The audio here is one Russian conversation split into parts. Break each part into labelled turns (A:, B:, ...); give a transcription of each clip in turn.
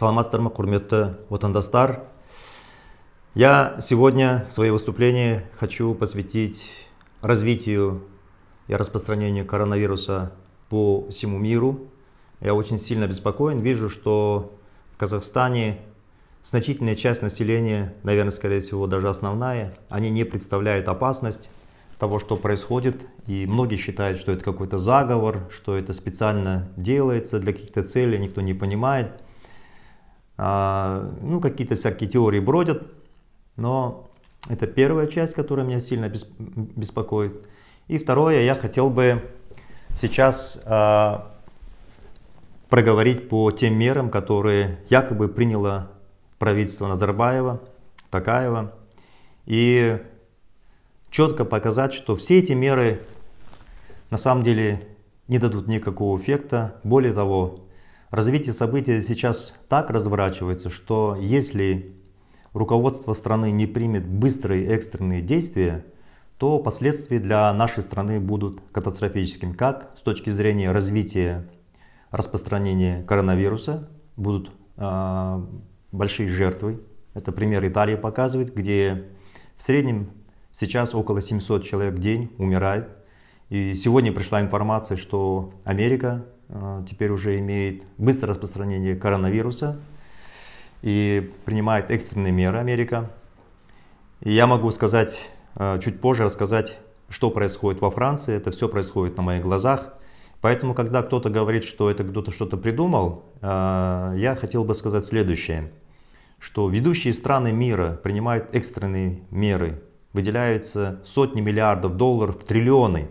A: Саламатсыздар ма, құрметті отандастар? Я сегодня свое выступление хочу посвятить развитию и распространению коронавируса по всему миру. Я очень сильно обеспокоен. Вижу, что в Казахстане значительная часть населения, наверное, скорее всего, даже основная, они не представляют опасность того, что происходит. И многие считают, что это какой-то заговор, что это специально делается для каких-то целей, никто не понимает. А, ну, какие-то всякие теории бродят, но это первая часть, которая меня сильно беспокоит. И второе, я хотел бы сейчас а, проговорить по тем мерам, которые якобы приняло правительство Назарбаева, Такаева, и четко показать, что все эти меры на самом деле не дадут никакого эффекта. Более того, Развитие событий сейчас так разворачивается, что если руководство страны не примет быстрые экстренные действия, то последствия для нашей страны будут катастрофическими, как с точки зрения развития распространения коронавируса будут э, большие жертвы. Это пример Италии показывает, где в среднем сейчас около 700 человек в день умирает. И сегодня пришла информация, что Америка Э, теперь уже имеет быстрое распространение коронавируса и принимает экстренные меры Америка. И я могу сказать, э, чуть позже рассказать, что происходит во Франции. Это все происходит на моих глазах. Поэтому, когда кто-то говорит, что это кто-то что-то придумал, э, я хотел бы сказать следующее, что ведущие страны мира принимают экстренные меры, выделяются сотни миллиардов долларов, триллионы.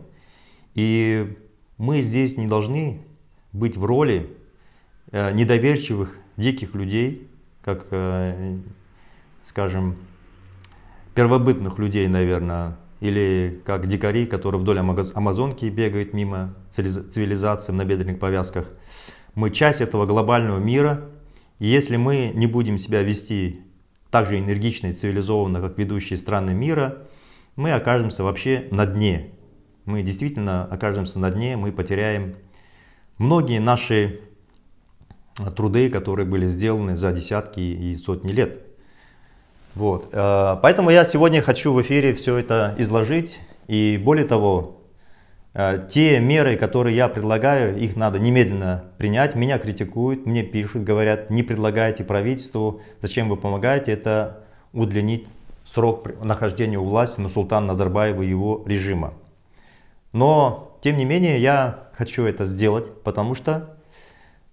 A: И мы здесь не должны быть в роли э, недоверчивых, диких людей, как, э, скажем, первобытных людей, наверное, или как дикари, которые вдоль Амазонки бегают мимо цивилизации на бедренных повязках. Мы часть этого глобального мира, и если мы не будем себя вести так же энергично и цивилизованно, как ведущие страны мира, мы окажемся вообще на дне. Мы действительно окажемся на дне, мы потеряем Многие наши э, труды, которые были сделаны за десятки и сотни лет. Вот. Э, поэтому я сегодня хочу в эфире все это изложить. И более того, э, те меры, которые я предлагаю, их надо немедленно принять. Меня критикуют, мне пишут, говорят, не предлагайте правительству, зачем вы помогаете, это удлинить срок нахождения у власти на Нусултана Назарбаева и его режима. Но тем не менее, я хочу это сделать, потому что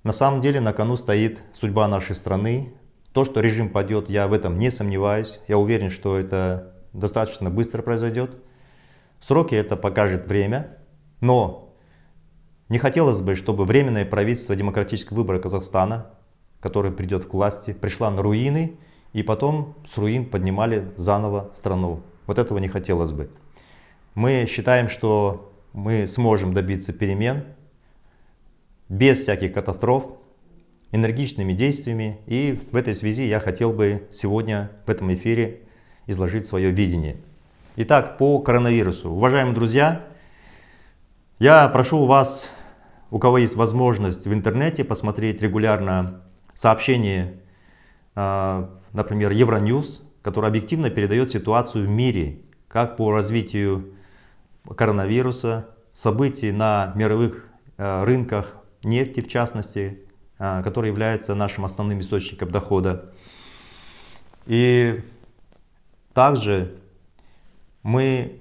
A: на самом деле на кону стоит судьба нашей страны. То, что режим падет, я в этом не сомневаюсь. Я уверен, что это достаточно быстро произойдет. Сроки это покажет время. Но не хотелось бы, чтобы временное правительство демократических выборов Казахстана, которое придет к власти, пришло на руины и потом с руин поднимали заново страну. Вот этого не хотелось бы. Мы считаем, что мы сможем добиться перемен без всяких катастроф, энергичными действиями. И в этой связи я хотел бы сегодня в этом эфире изложить свое видение. Итак, по коронавирусу. Уважаемые друзья, я прошу вас, у кого есть возможность в интернете посмотреть регулярно сообщения, а, например, Евроньюз, который объективно передает ситуацию в мире, как по развитию коронавируса, событий на мировых э, рынках нефти, в частности, э, который является нашим основным источником дохода. И также мы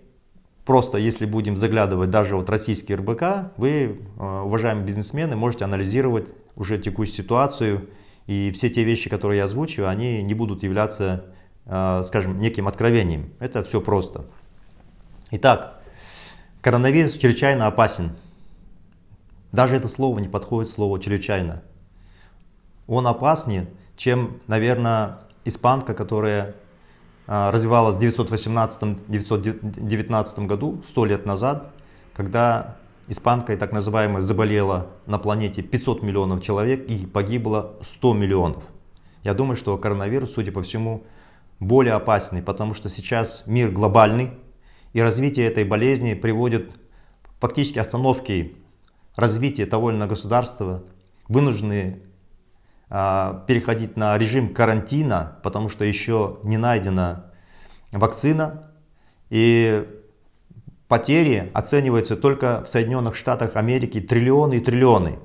A: просто, если будем заглядывать даже вот российский РБК, вы, э, уважаемые бизнесмены, можете анализировать уже текущую ситуацию, и все те вещи, которые я озвучиваю, они не будут являться, скажем, неким откровением. Это все просто. Итак, Коронавирус чрезвычайно опасен. Даже это слово не подходит слово чрезвычайно. Он опаснее, чем, наверное, испанка, которая а, развивалась в 918-919 году, 100 лет назад, когда испанкой так называемая, заболела на планете 500 миллионов человек и погибло 100 миллионов. Я думаю, что коронавирус, судя по всему, более опасный, потому что сейчас мир глобальный, и развитие этой болезни приводит фактически остановке развития того или иного государства, вынуждены э, а, переходить на режим карантина, потому что еще не найдена вакцина, и потери оцениваются только в Соединенных Штатах Америки триллионы и триллионы.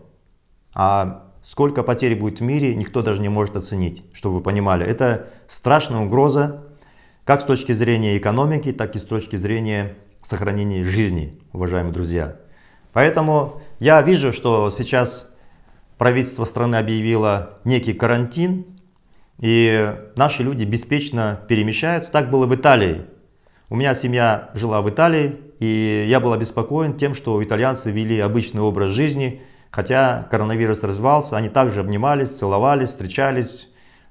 A: А сколько потерь будет в мире, никто даже не может оценить, чтобы вы понимали. Это страшная угроза как с точки зрения экономики, так и с точки зрения сохранения жизни, уважаемые друзья. Поэтому я вижу, что сейчас правительство страны объявило некий карантин, и наши люди беспечно перемещаются. Так было в Италии. У меня семья жила в Италии, и я был обеспокоен тем, что итальянцы вели обычный образ жизни, хотя коронавирус развивался, они также обнимались, целовались, встречались,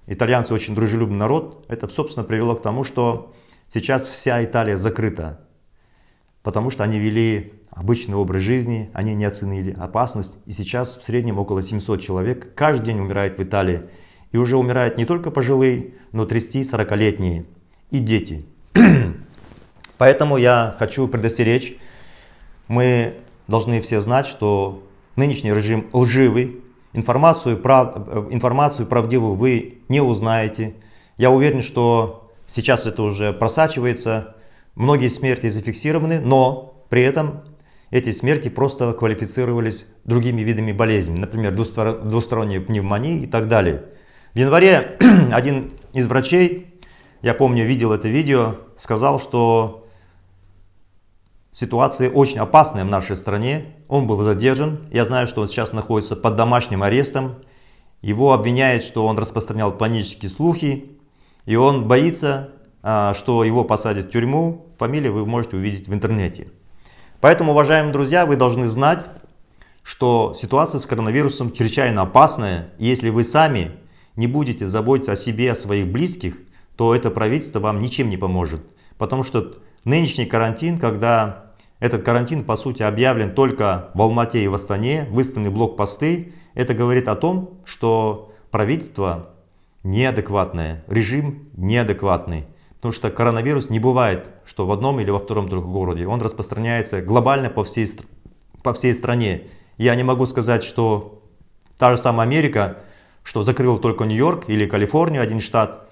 A: итальянцы очень дружелюбный народ, это, собственно, привело к тому, что сейчас вся Италия закрыта, потому что они вели обычный образ жизни, они не оценили опасность, и сейчас в среднем около 700 человек каждый день умирает в Италии. И уже умирают не только пожилые, но 30-40-летние и дети. Поэтому я хочу предостеречь, мы должны все знать, что нынешний режим лживый, Информацию, прав... Э, информацию правдивую вы не узнаете. Я уверен, что сейчас это уже просачивается. Многие смерти зафиксированы, но при этом эти смерти просто квалифицировались другими видами болезней, например, двусторонняя пневмония и так далее. В январе один из врачей, я помню, видел это видео, сказал, что Ситуация очень опасная в нашей стране. Он был задержан. Я знаю, что он сейчас находится под домашним арестом. Его обвиняют, что он распространял панические слухи. И он боится, а, что его посадят в тюрьму. Фамилию вы можете увидеть в интернете. Поэтому, уважаемые друзья, вы должны знать, что ситуация с коронавирусом чрезвычайно опасная. И если вы сами не будете заботиться о себе, о своих близких, то это правительство вам ничем не поможет. Потому что нынешний карантин, когда этот карантин, по сути, объявлен только в Алмате и в Астане, выставлены блокпосты. Это говорит о том, что правительство неадекватное, режим неадекватный. Потому что коронавирус не бывает, что в одном или во втором другом городе. Он распространяется глобально по всей, по всей стране. Я не могу сказать, что та же самая Америка, что закрыл только Нью-Йорк или Калифорнию, один штат.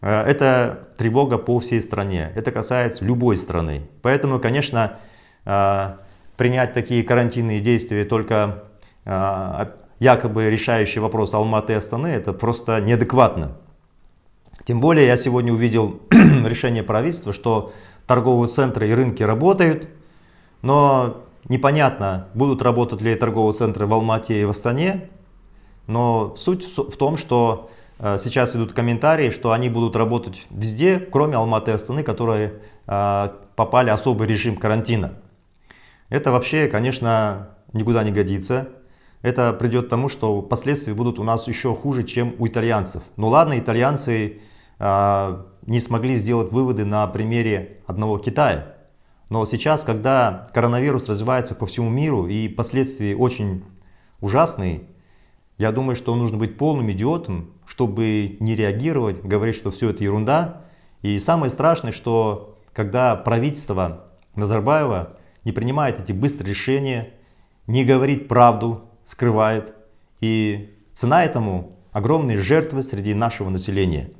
A: Э, это тревога по всей стране. Это касается любой страны. Поэтому, конечно, а, принять такие карантинные действия только а, якобы решающий вопрос Алматы и Астаны, это просто неадекватно. Тем более я сегодня увидел решение правительства, что торговые центры и рынки работают, но непонятно, будут работать ли торговые центры в Алмате и в Астане, но суть в том, что а, сейчас идут комментарии, что они будут работать везде, кроме Алматы и Астаны, которые попали в особый режим карантина. Это вообще, конечно, никуда не годится. Это придет к тому, что последствия будут у нас еще хуже, чем у итальянцев. Ну ладно, итальянцы э, не смогли сделать выводы на примере одного Китая. Но сейчас, когда коронавирус развивается по всему миру и последствия очень ужасные, я думаю, что нужно быть полным идиотом, чтобы не реагировать, говорить, что все это ерунда. И самое страшное, что когда правительство Назарбаева не принимает эти быстрые решения, не говорит правду, скрывает. И цена этому огромные жертвы среди нашего населения.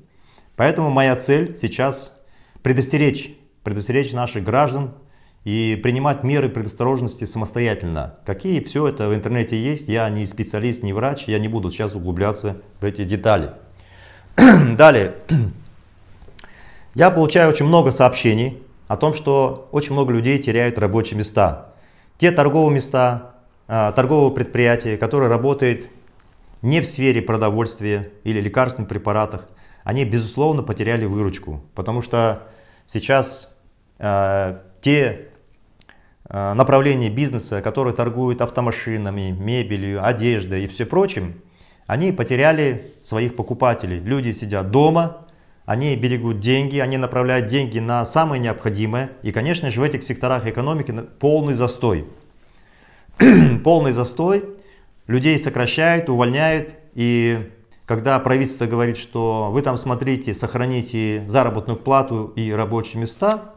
A: Поэтому моя цель сейчас предостеречь, предостеречь наших граждан и принимать меры предосторожности самостоятельно. Какие все это в интернете есть, я не специалист, не врач, я не буду сейчас углубляться в эти детали. Далее. Я получаю очень много сообщений о том, что очень много людей теряют рабочие места. Те торговые места, а, торговые предприятия, которые работают не в сфере продовольствия или лекарственных препаратах, они, безусловно, потеряли выручку, потому что сейчас э, те э, направления бизнеса, которые торгуют автомашинами, мебелью, одеждой и все прочим, они потеряли своих покупателей. Люди сидят дома, они берегут деньги, они направляют деньги на самое необходимое. И, конечно же, в этих секторах экономики полный застой. полный застой, людей сокращают, увольняют. И когда правительство говорит, что вы там смотрите, сохраните заработную плату и рабочие места,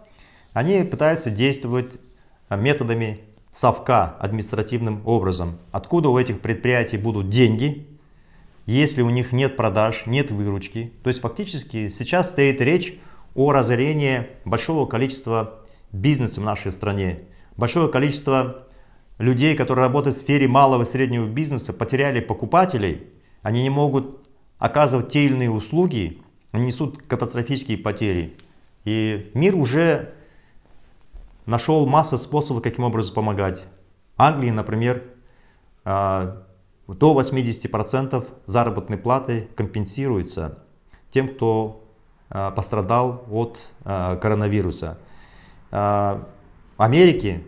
A: они пытаются действовать а, методами совка административным образом. Откуда у этих предприятий будут деньги, если у них нет продаж, нет выручки. То есть фактически сейчас стоит речь о разорении большого количества бизнесов в нашей стране. Большое количество людей, которые работают в сфере малого и среднего бизнеса, потеряли покупателей, они не могут оказывать те или иные услуги, они несут катастрофические потери. И мир уже нашел массу способов, каким образом помогать. Англии, например, а, до 80% заработной платы компенсируется тем, кто э, пострадал от э, коронавируса. Э, в Америке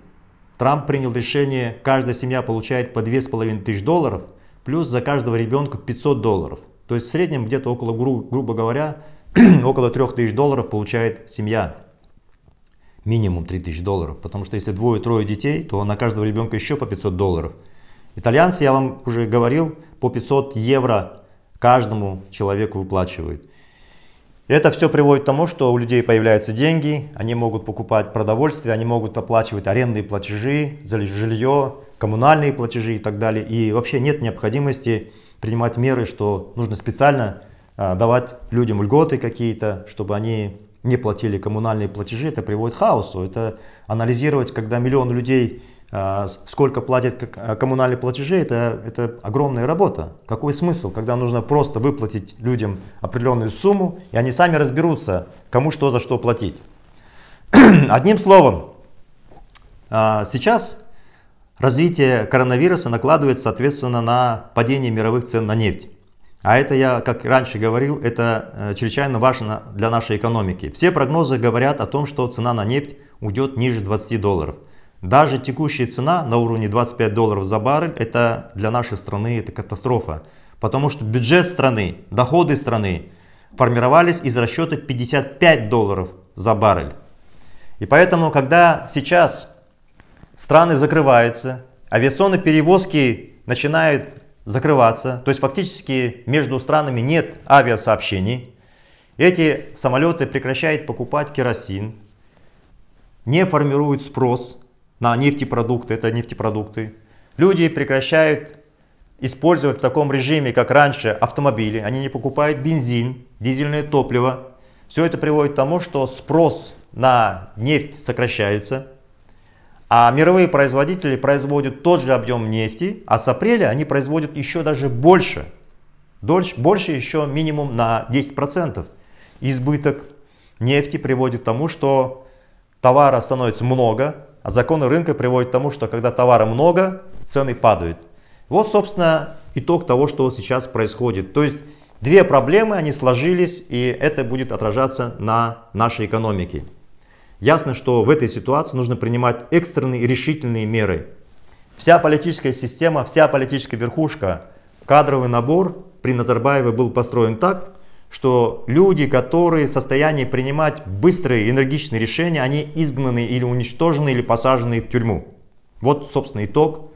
A: Трамп принял решение, каждая семья получает по 2500 долларов, плюс за каждого ребенка 500 долларов. То есть в среднем где-то около, гру, грубо говоря, около 3000 долларов получает семья. Минимум 3000 долларов, потому что если двое-трое детей, то на каждого ребенка еще по 500 долларов – Итальянцы, я вам уже говорил, по 500 евро каждому человеку выплачивают. Это все приводит к тому, что у людей появляются деньги, они могут покупать продовольствие, они могут оплачивать арендные платежи за жилье, коммунальные платежи и так далее. И вообще нет необходимости принимать меры, что нужно специально а, давать людям льготы какие-то, чтобы они не платили коммунальные платежи. Это приводит к хаосу. Это анализировать, когда миллион людей а, сколько платят а, коммунальные платежи, это, это огромная работа. Какой смысл, когда нужно просто выплатить людям определенную сумму, и они сами разберутся, кому что за что платить. Одним словом, а, сейчас развитие коронавируса накладывает, соответственно, на падение мировых цен на нефть. А это, я как раньше говорил, это э, чрезвычайно важно для нашей экономики. Все прогнозы говорят о том, что цена на нефть уйдет ниже 20 долларов – даже текущая цена на уровне 25 долларов за баррель, это для нашей страны это катастрофа. Потому что бюджет страны, доходы страны формировались из расчета 55 долларов за баррель. И поэтому, когда сейчас страны закрываются, авиационные перевозки начинают закрываться, то есть фактически между странами нет авиасообщений, эти самолеты прекращают покупать керосин, не формируют спрос, на нефтепродукты, это нефтепродукты. Люди прекращают использовать в таком режиме, как раньше, автомобили, они не покупают бензин, дизельное топливо. Все это приводит к тому, что спрос на нефть сокращается, а мировые производители производят тот же объем нефти, а с апреля они производят еще даже больше, дольше, больше еще минимум на 10%. Избыток нефти приводит к тому, что товара становится много, а законы рынка приводят к тому, что когда товара много, цены падают. Вот, собственно, итог того, что сейчас происходит. То есть две проблемы, они сложились, и это будет отражаться на нашей экономике. Ясно, что в этой ситуации нужно принимать экстренные решительные меры. Вся политическая система, вся политическая верхушка, кадровый набор при Назарбаеве был построен так, что люди, которые в состоянии принимать быстрые энергичные решения, они изгнаны или уничтожены или посажены в тюрьму. Вот, собственно, итог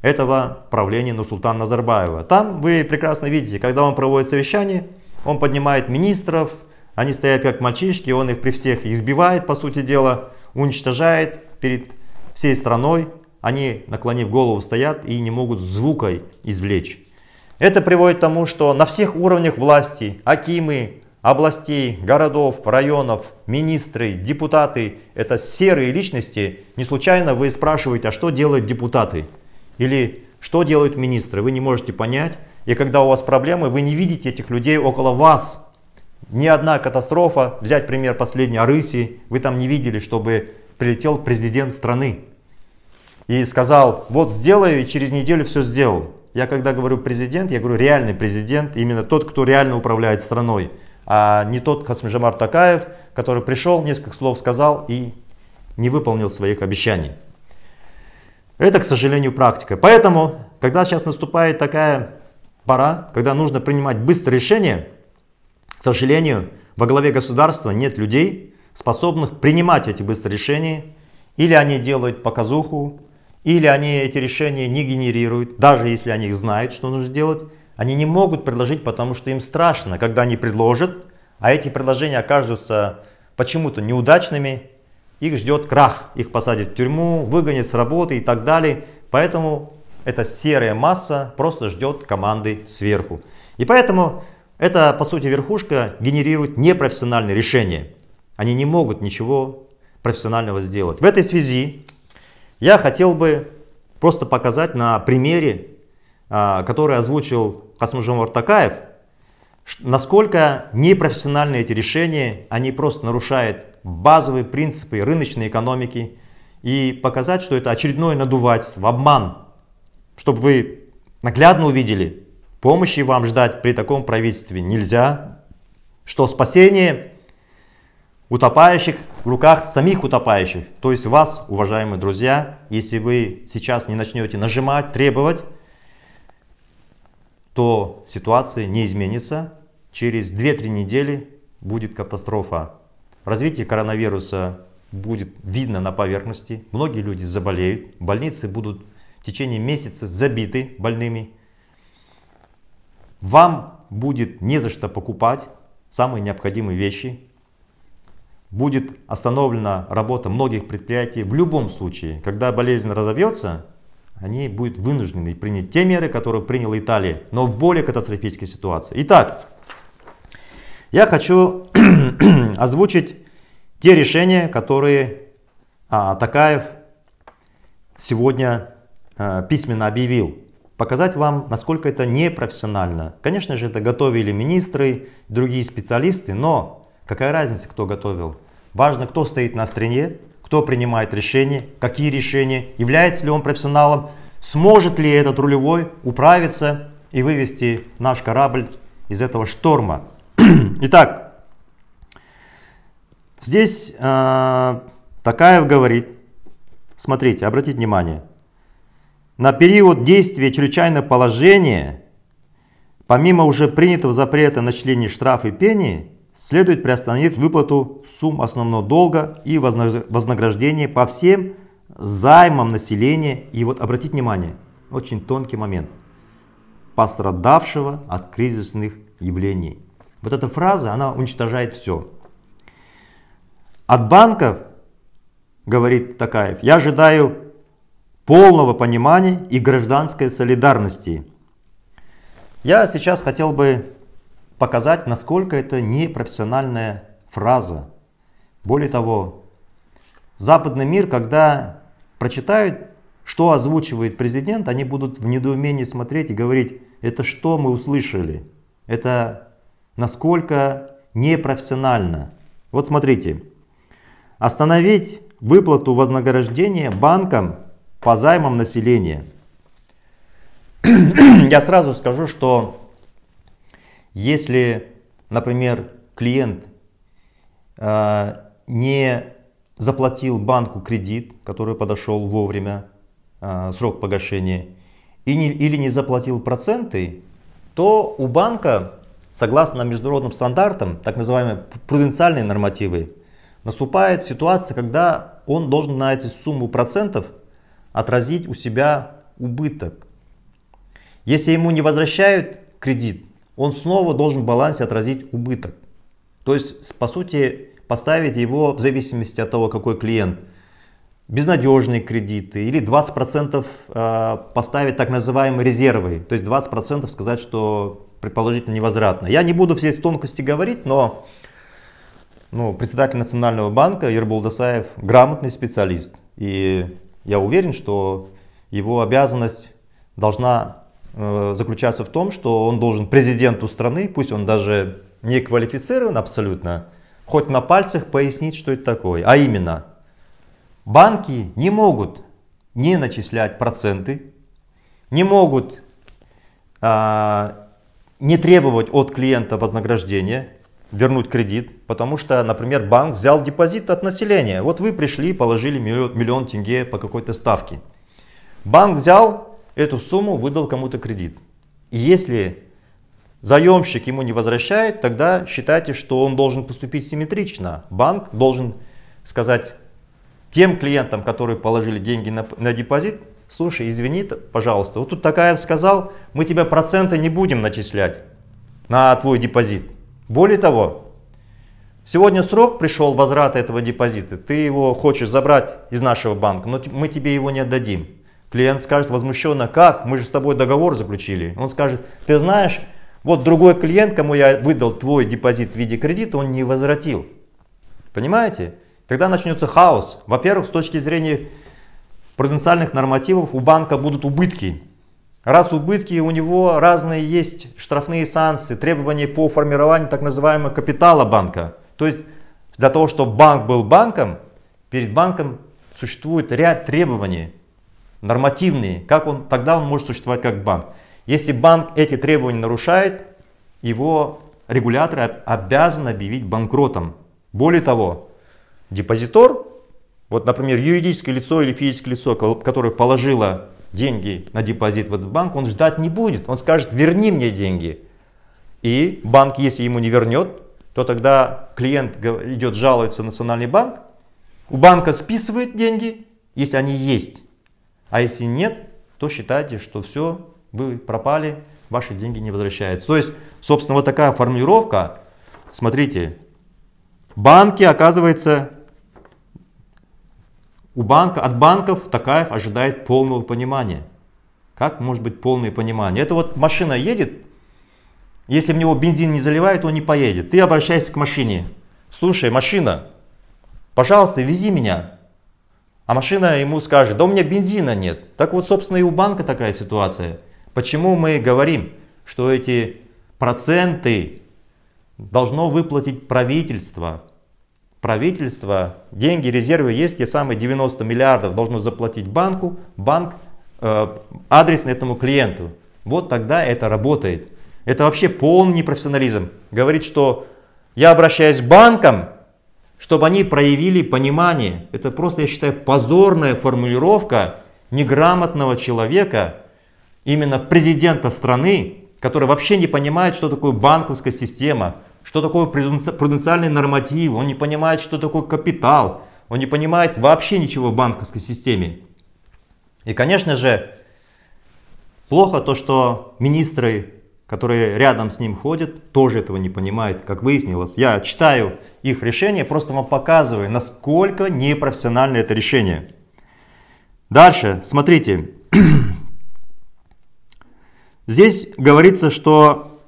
A: этого правления Нурсултана Назарбаева. Там вы прекрасно видите, когда он проводит совещание, он поднимает министров, они стоят как мальчишки, он их при всех избивает, по сути дела, уничтожает перед всей страной. Они, наклонив голову, стоят и не могут звукой извлечь. Это приводит к тому, что на всех уровнях власти, акимы, областей, городов, районов, министры, депутаты – это серые личности. Не случайно вы спрашиваете, а что делают депутаты или что делают министры. Вы не можете понять. И когда у вас проблемы, вы не видите этих людей около вас. Ни одна катастрофа, взять пример последней Арыси, вы там не видели, чтобы прилетел президент страны и сказал, вот сделаю, и через неделю все сделал. Я когда говорю президент, я говорю реальный президент, именно тот, кто реально управляет страной, а не тот Хасмижамар Такаев, который пришел, несколько слов сказал и не выполнил своих обещаний. Это, к сожалению, практика. Поэтому, когда сейчас наступает такая пора, когда нужно принимать быстрые решения, к сожалению, во главе государства нет людей, способных принимать эти быстрые решения, или они делают показуху, или они эти решения не генерируют, даже если они их знают, что нужно делать, они не могут предложить, потому что им страшно, когда они предложат, а эти предложения окажутся почему-то неудачными, их ждет крах, их посадят в тюрьму, выгонят с работы и так далее. Поэтому эта серая масса просто ждет команды сверху. И поэтому эта, по сути, верхушка генерирует непрофессиональные решения. Они не могут ничего профессионального сделать. В этой связи я хотел бы просто показать на примере, а, который озвучил Хасмужан Вартакаев, насколько непрофессиональны эти решения, они просто нарушают базовые принципы рыночной экономики, и показать, что это очередное надувательство, обман, чтобы вы наглядно увидели, помощи вам ждать при таком правительстве нельзя, что спасение утопающих в руках самих утопающих. То есть вас, уважаемые друзья, если вы сейчас не начнете нажимать, требовать, то ситуация не изменится. Через 2-3 недели будет катастрофа. Развитие коронавируса будет видно на поверхности. Многие люди заболеют. Больницы будут в течение месяца забиты больными. Вам будет не за что покупать самые необходимые вещи, будет остановлена работа многих предприятий в любом случае. Когда болезнь разовьется, они будут вынуждены принять те меры, которые приняла Италия, но в более катастрофической ситуации. Итак, я хочу озвучить те решения, которые а, Атакаев сегодня а, письменно объявил. Показать вам, насколько это непрофессионально. Конечно же, это готовили министры, другие специалисты, но какая разница, кто готовил? Важно, кто стоит на стороне, кто принимает решения, какие решения, является ли он профессионалом, сможет ли этот рулевой управиться и вывести наш корабль из этого шторма. Итак, здесь э, Такаев говорит, смотрите, обратите внимание, на период действия чрезвычайного положения, помимо уже принятого запрета на членение штраф и пении, следует приостановить выплату сумм основного долга и вознаграждения по всем займам населения. И вот обратите внимание, очень тонкий момент, пострадавшего от кризисных явлений. Вот эта фраза, она уничтожает все. От банков, говорит Такаев, я ожидаю полного понимания и гражданской солидарности. Я сейчас хотел бы показать, насколько это непрофессиональная фраза. Более того, западный мир, когда прочитают, что озвучивает президент, они будут в недоумении смотреть и говорить, это что мы услышали, это насколько непрофессионально. Вот смотрите, остановить выплату вознаграждения банкам по займам населения. Я сразу скажу, что если, например, клиент э, не заплатил банку кредит, который подошел вовремя, э, срок погашения, и не, или не заплатил проценты, то у банка, согласно международным стандартам, так называемые пруденциальные нормативы, наступает ситуация, когда он должен на эту сумму процентов отразить у себя убыток. Если ему не возвращают кредит, он снова должен в балансе отразить убыток. То есть, по сути, поставить его в зависимости от того, какой клиент, безнадежные кредиты или 20% а, поставить так называемые резервы, то есть 20% сказать, что предположительно невозвратно. Я не буду все эти тонкости говорить, но ну, председатель Национального банка Ербол Досаев грамотный специалист. И я уверен, что его обязанность должна Э, заключаться в том, что он должен президенту страны, пусть он даже не квалифицирован абсолютно, хоть на пальцах пояснить, что это такое. А именно, банки не могут не начислять проценты, не могут а, не требовать от клиента вознаграждения, вернуть кредит, потому что, например, банк взял депозит от населения. Вот вы пришли, положили миллион, миллион тенге по какой-то ставке. Банк взял эту сумму выдал кому-то кредит. И если заемщик ему не возвращает, тогда считайте, что он должен поступить симметрично. Банк должен сказать тем клиентам, которые положили деньги на, на депозит, слушай, извини, пожалуйста, вот тут Такаев сказал, мы тебя проценты не будем начислять на твой депозит. Более того, сегодня срок пришел возврата этого депозита, ты его хочешь забрать из нашего банка, но мы тебе его не отдадим. Клиент скажет возмущенно, как? Мы же с тобой договор заключили. Он скажет, ты знаешь, вот другой клиент, кому я выдал твой депозит в виде кредита, он не возвратил. Понимаете? Тогда начнется хаос. Во-первых, с точки зрения пруденциальных нормативов у банка будут убытки. Раз убытки, у него разные есть штрафные санкции, требования по формированию так называемого капитала банка. То есть для того, чтобы банк был банком, перед банком существует ряд требований нормативные, как он, тогда он может существовать как банк. Если банк эти требования нарушает, его регулятор обязан объявить банкротом. Более того, депозитор, вот, например, юридическое лицо или физическое лицо, которое положило деньги на депозит в этот банк, он ждать не будет. Он скажет, верни мне деньги. И банк, если ему не вернет, то тогда клиент идет жаловаться в Национальный банк, у банка списывают деньги, если они есть. А если нет, то считайте, что все, вы пропали, ваши деньги не возвращаются. То есть, собственно, вот такая формулировка. Смотрите, банки, оказывается, у банка, от банков Такаев ожидает полного понимания. Как может быть полное понимание? Это вот машина едет, если в него бензин не заливает, он не поедет. Ты обращаешься к машине. Слушай, машина, пожалуйста, вези меня. А машина ему скажет, да у меня бензина нет. Так вот, собственно, и у банка такая ситуация. Почему мы говорим, что эти проценты должно выплатить правительство? Правительство, деньги, резервы есть, те самые 90 миллиардов должно заплатить банку, банк э, адресно этому клиенту. Вот тогда это работает. Это вообще полный непрофессионализм. Говорит, что я обращаюсь к банкам, чтобы они проявили понимание. Это просто, я считаю, позорная формулировка неграмотного человека, именно президента страны, который вообще не понимает, что такое банковская система, что такое пруденциальный норматив, он не понимает, что такое капитал, он не понимает вообще ничего в банковской системе. И, конечно же, плохо то, что министры которые рядом с ним ходят, тоже этого не понимают, как выяснилось. Я читаю их решение, просто вам показываю, насколько непрофессионально это решение. Дальше, смотрите. Здесь говорится, что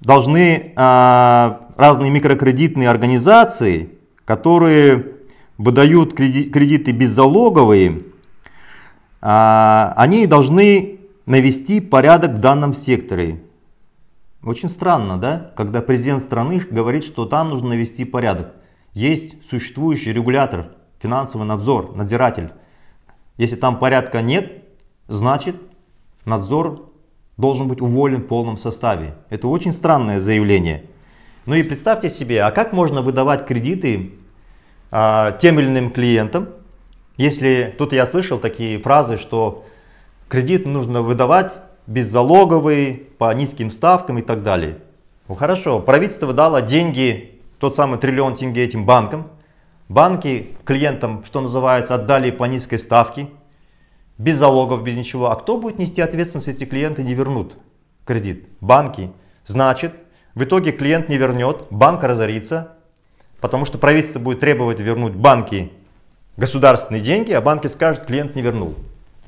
A: должны а, разные микрокредитные организации, которые выдают кредиты беззалоговые, а, они должны навести порядок в данном секторе. Очень странно, да, когда президент страны говорит, что там нужно навести порядок. Есть существующий регулятор, финансовый надзор, надзиратель. Если там порядка нет, значит надзор должен быть уволен в полном составе. Это очень странное заявление. Ну и представьте себе, а как можно выдавать кредиты а, тем или иным клиентам, если тут я слышал такие фразы, что кредит нужно выдавать беззалоговый, по низким ставкам и так далее. Ну хорошо, правительство дало деньги, тот самый триллион тенге этим банкам. Банки клиентам, что называется, отдали по низкой ставке, без залогов, без ничего. А кто будет нести ответственность, если клиенты не вернут кредит? Банки. Значит, в итоге клиент не вернет, банк разорится, потому что правительство будет требовать вернуть банки государственные деньги, а банки скажут, клиент не вернул.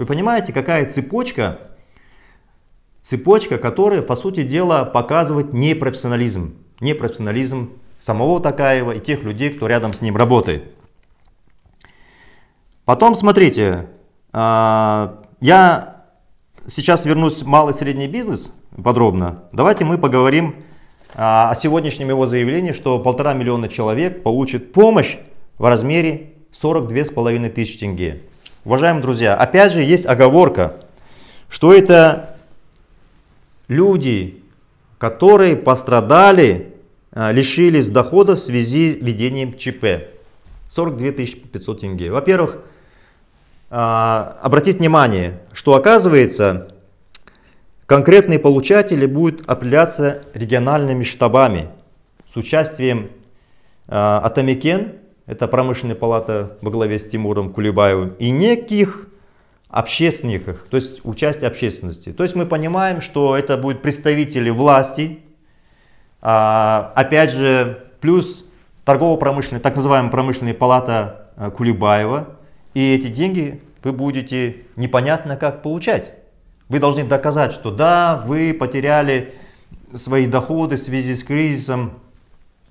A: Вы понимаете, какая цепочка, цепочка, которая, по сути дела, показывает непрофессионализм. Непрофессионализм самого Такаева и тех людей, кто рядом с ним работает. Потом, смотрите, а, я сейчас вернусь в малый и средний бизнес подробно. Давайте мы поговорим а, о сегодняшнем его заявлении, что полтора миллиона человек получит помощь в размере 42,5 тысячи тенге. Уважаемые друзья, опять же есть оговорка, что это люди, которые пострадали, а, лишились доходов в связи с введением ЧП. 42 500 тенге. Во-первых, а, обратите внимание, что оказывается, конкретные получатели будут определяться региональными штабами с участием а, Атамикен это промышленная палата во главе с Тимуром Кулебаевым, и неких общественниках, то есть участие общественности. То есть мы понимаем, что это будут представители власти, а, опять же, плюс торгово-промышленная, так называемая промышленная палата э, Кулебаева, и эти деньги вы будете непонятно как получать. Вы должны доказать, что да, вы потеряли свои доходы в связи с кризисом,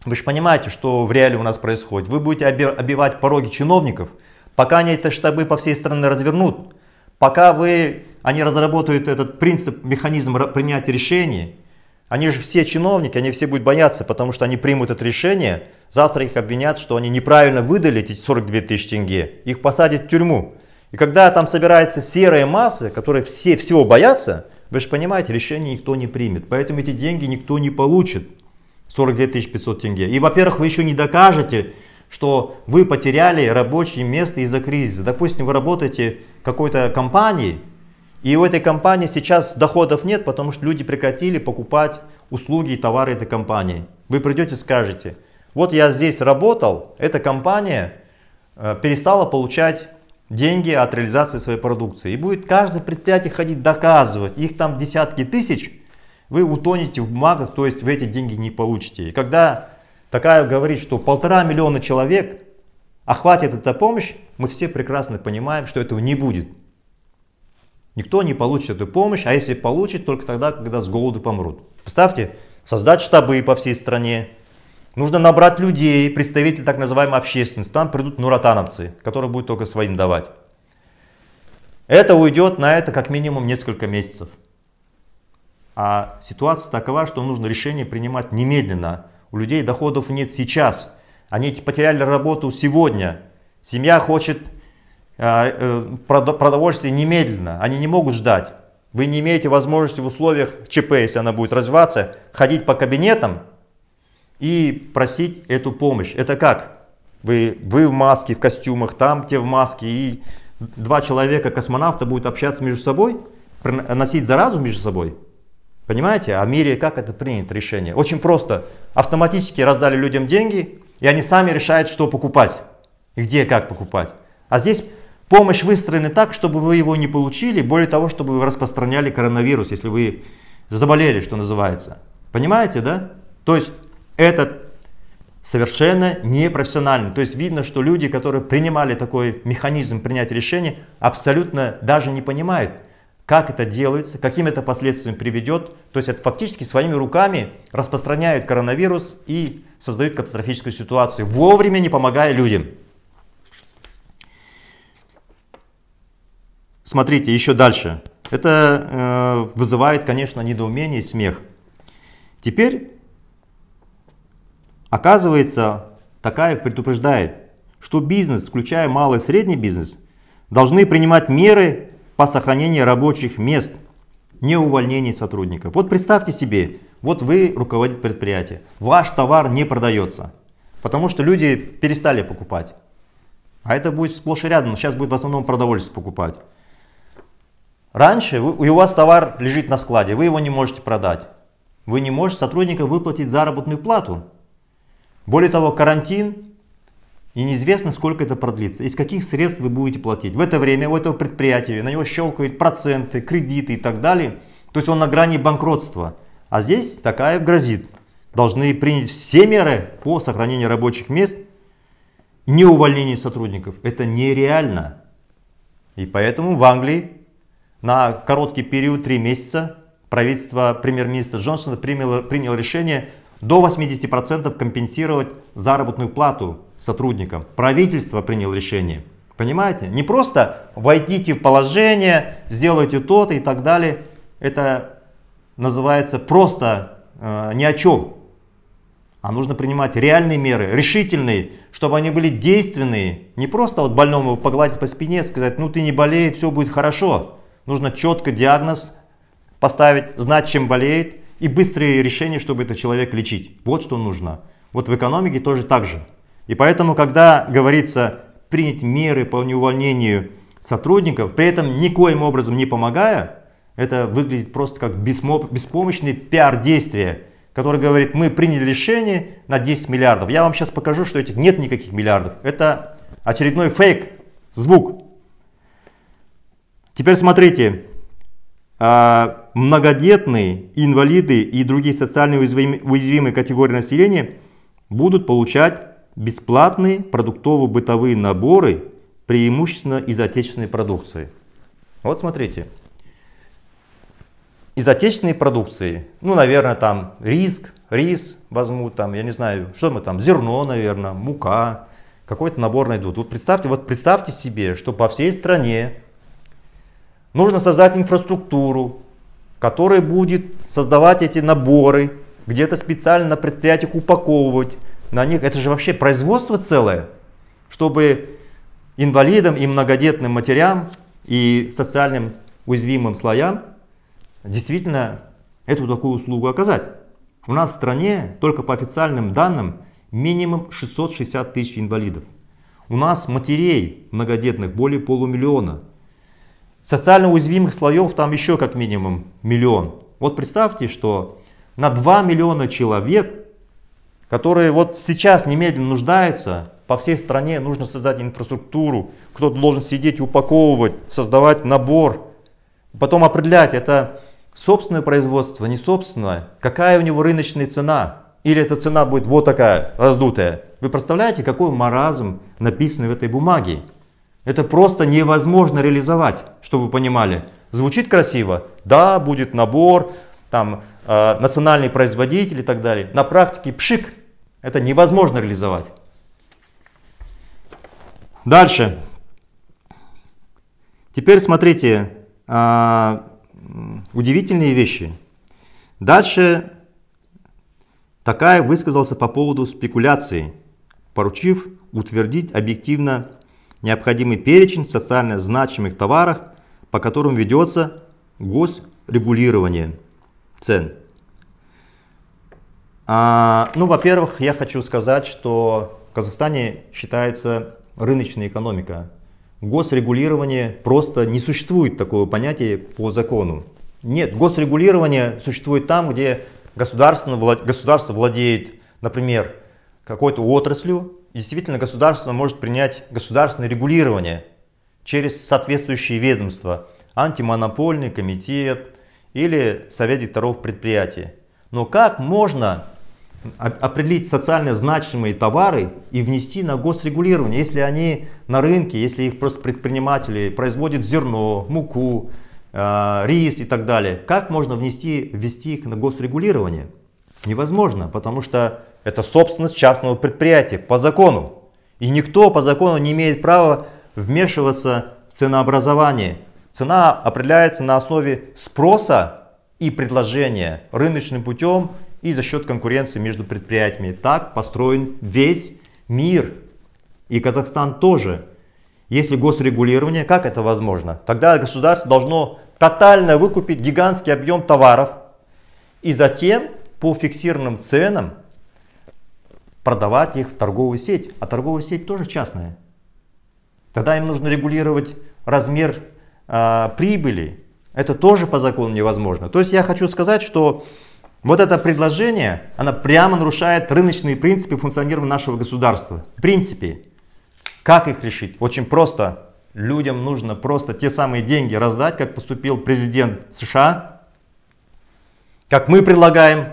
A: вы же понимаете, что в реале у нас происходит. Вы будете обивать пороги чиновников, пока они эти штабы по всей стране развернут, пока вы, они разработают этот принцип, механизм принятия решений, они же все чиновники, они все будут бояться, потому что они примут это решение, завтра их обвинят, что они неправильно выдали эти 42 тысячи тенге, их посадят в тюрьму. И когда там собирается серая масса, которые все всего боятся, вы же понимаете, решение никто не примет, поэтому эти деньги никто не получит. 42 500 тенге. И, во-первых, вы еще не докажете, что вы потеряли рабочее место из-за кризиса. Допустим, вы работаете какой-то компании, и у этой компании сейчас доходов нет, потому что люди прекратили покупать услуги и товары этой компании. Вы придете и скажете, вот я здесь работал, эта компания э, перестала получать деньги от реализации своей продукции. И будет каждое предприятие ходить доказывать, их там десятки тысяч, вы утонете в бумагах, то есть вы эти деньги не получите. И когда такая говорит, что полтора миллиона человек охватит а эта помощь, мы все прекрасно понимаем, что этого не будет. Никто не получит эту помощь, а если получит, только тогда, когда с голоду помрут. Представьте, создать штабы по всей стране, нужно набрать людей, представителей так называемой общественности, там придут нуратановцы, которые будут только своим давать. Это уйдет на это как минимум несколько месяцев. А ситуация такова, что нужно решение принимать немедленно. У людей доходов нет сейчас. Они потеряли работу сегодня. Семья хочет а, э, продовольствие немедленно. Они не могут ждать. Вы не имеете возможности в условиях ЧП, если она будет развиваться, ходить по кабинетам и просить эту помощь. Это как? Вы, вы в маске, в костюмах, там те в маске, и два человека-космонавта будут общаться между собой, носить заразу между собой – Понимаете, а в мире как это принято решение? Очень просто. Автоматически раздали людям деньги, и они сами решают, что покупать и где как покупать. А здесь помощь выстроена так, чтобы вы его не получили, более того, чтобы вы распространяли коронавирус, если вы заболели, что называется. Понимаете, да? То есть этот совершенно непрофессионально. То есть видно, что люди, которые принимали такой механизм принятия решения, абсолютно даже не понимают, как это делается, каким это последствиям приведет. То есть это фактически своими руками распространяют коронавирус и создают катастрофическую ситуацию, вовремя не помогая людям. Смотрите, еще дальше. Это э, вызывает, конечно, недоумение и смех. Теперь, оказывается, такая предупреждает, что бизнес, включая малый и средний бизнес, должны принимать меры по сохранению рабочих мест, не увольнении сотрудников. Вот представьте себе, вот вы руководитель предприятия, ваш товар не продается, потому что люди перестали покупать. А это будет сплошь и рядом, сейчас будет в основном продовольствие покупать. Раньше вы, у вас товар лежит на складе, вы его не можете продать. Вы не можете сотрудникам выплатить заработную плату. Более того, карантин и неизвестно, сколько это продлится, из каких средств вы будете платить. В это время у этого предприятия на него щелкают проценты, кредиты и так далее. То есть он на грани банкротства. А здесь такая грозит. Должны принять все меры по сохранению рабочих мест, не увольнению сотрудников. Это нереально. И поэтому в Англии на короткий период, 3 месяца, правительство премьер-министра Джонсона приняло, приняло решение до 80% компенсировать заработную плату сотрудникам. Правительство приняло решение. Понимаете? Не просто войдите в положение, сделайте то-то и так далее. Это называется просто э, ни о чем. А нужно принимать реальные меры, решительные, чтобы они были действенные. Не просто вот больному погладить по спине, сказать, ну ты не болей, все будет хорошо. Нужно четко диагноз поставить, знать, чем болеет, и быстрые решения, чтобы этот человек лечить. Вот что нужно. Вот в экономике тоже так же. И поэтому, когда говорится принять меры по неувольнению сотрудников, при этом никоим образом не помогая, это выглядит просто как беспомощные пиар-действия, который говорит, мы приняли решение на 10 миллиардов. Я вам сейчас покажу, что этих нет никаких миллиардов. Это очередной фейк, звук. Теперь смотрите, а, многодетные, инвалиды и другие социально уязвимые категории населения будут получать бесплатные продуктово-бытовые наборы, преимущественно из отечественной продукции. Вот смотрите, из отечественной продукции, ну, наверное, там риск, рис возьму, там, я не знаю, что мы там, зерно, наверное, мука, какой-то набор найдут. Вот представьте, вот представьте себе, что по всей стране нужно создать инфраструктуру, которая будет создавать эти наборы, где-то специально на предприятиях упаковывать, на них, это же вообще производство целое, чтобы инвалидам и многодетным матерям и социальным уязвимым слоям действительно эту такую услугу оказать. У нас в стране только по официальным данным минимум 660 тысяч инвалидов. У нас матерей многодетных более полумиллиона. Социально уязвимых слоев там еще как минимум миллион. Вот представьте, что на 2 миллиона человек которые вот сейчас немедленно нуждаются, по всей стране нужно создать инфраструктуру, кто-то должен сидеть, упаковывать, создавать набор, потом определять, это собственное производство, не собственное, какая у него рыночная цена, или эта цена будет вот такая, раздутая. Вы представляете, какой маразм написан в этой бумаге? Это просто невозможно реализовать, чтобы вы понимали. Звучит красиво, да, будет набор, там, э, национальный производитель и так далее. На практике пшик, это невозможно реализовать. Дальше. Теперь смотрите, а, удивительные вещи. Дальше Такая высказался по поводу спекуляции, поручив утвердить объективно необходимый перечень социально значимых товаров, по которым ведется госрегулирование цен. А, ну, во-первых, я хочу сказать, что в Казахстане считается рыночная экономика. Госрегулирование просто не существует такого понятия по закону. Нет, госрегулирование существует там, где государство, государство владеет, например, какой-то отраслью. Действительно, государство может принять государственное регулирование через соответствующие ведомства, антимонопольный комитет или совет директоров предприятия. Но как можно определить социально значимые товары и внести на госрегулирование. Если они на рынке, если их просто предприниматели производят зерно, муку, э, рис и так далее, как можно внести, ввести их на госрегулирование? Невозможно, потому что это собственность частного предприятия по закону. И никто по закону не имеет права вмешиваться в ценообразование. Цена определяется на основе спроса и предложения рыночным путем и за счет конкуренции между предприятиями. Так построен весь мир. И Казахстан тоже. Если госрегулирование, как это возможно? Тогда государство должно тотально выкупить гигантский объем товаров и затем по фиксированным ценам продавать их в торговую сеть. А торговая сеть тоже частная. Тогда им нужно регулировать размер а, прибыли. Это тоже по закону невозможно. То есть я хочу сказать, что вот это предложение, оно прямо нарушает рыночные принципы функционирования нашего государства. В принципе, как их решить? Очень просто. Людям нужно просто те самые деньги раздать, как поступил президент США, как мы предлагаем,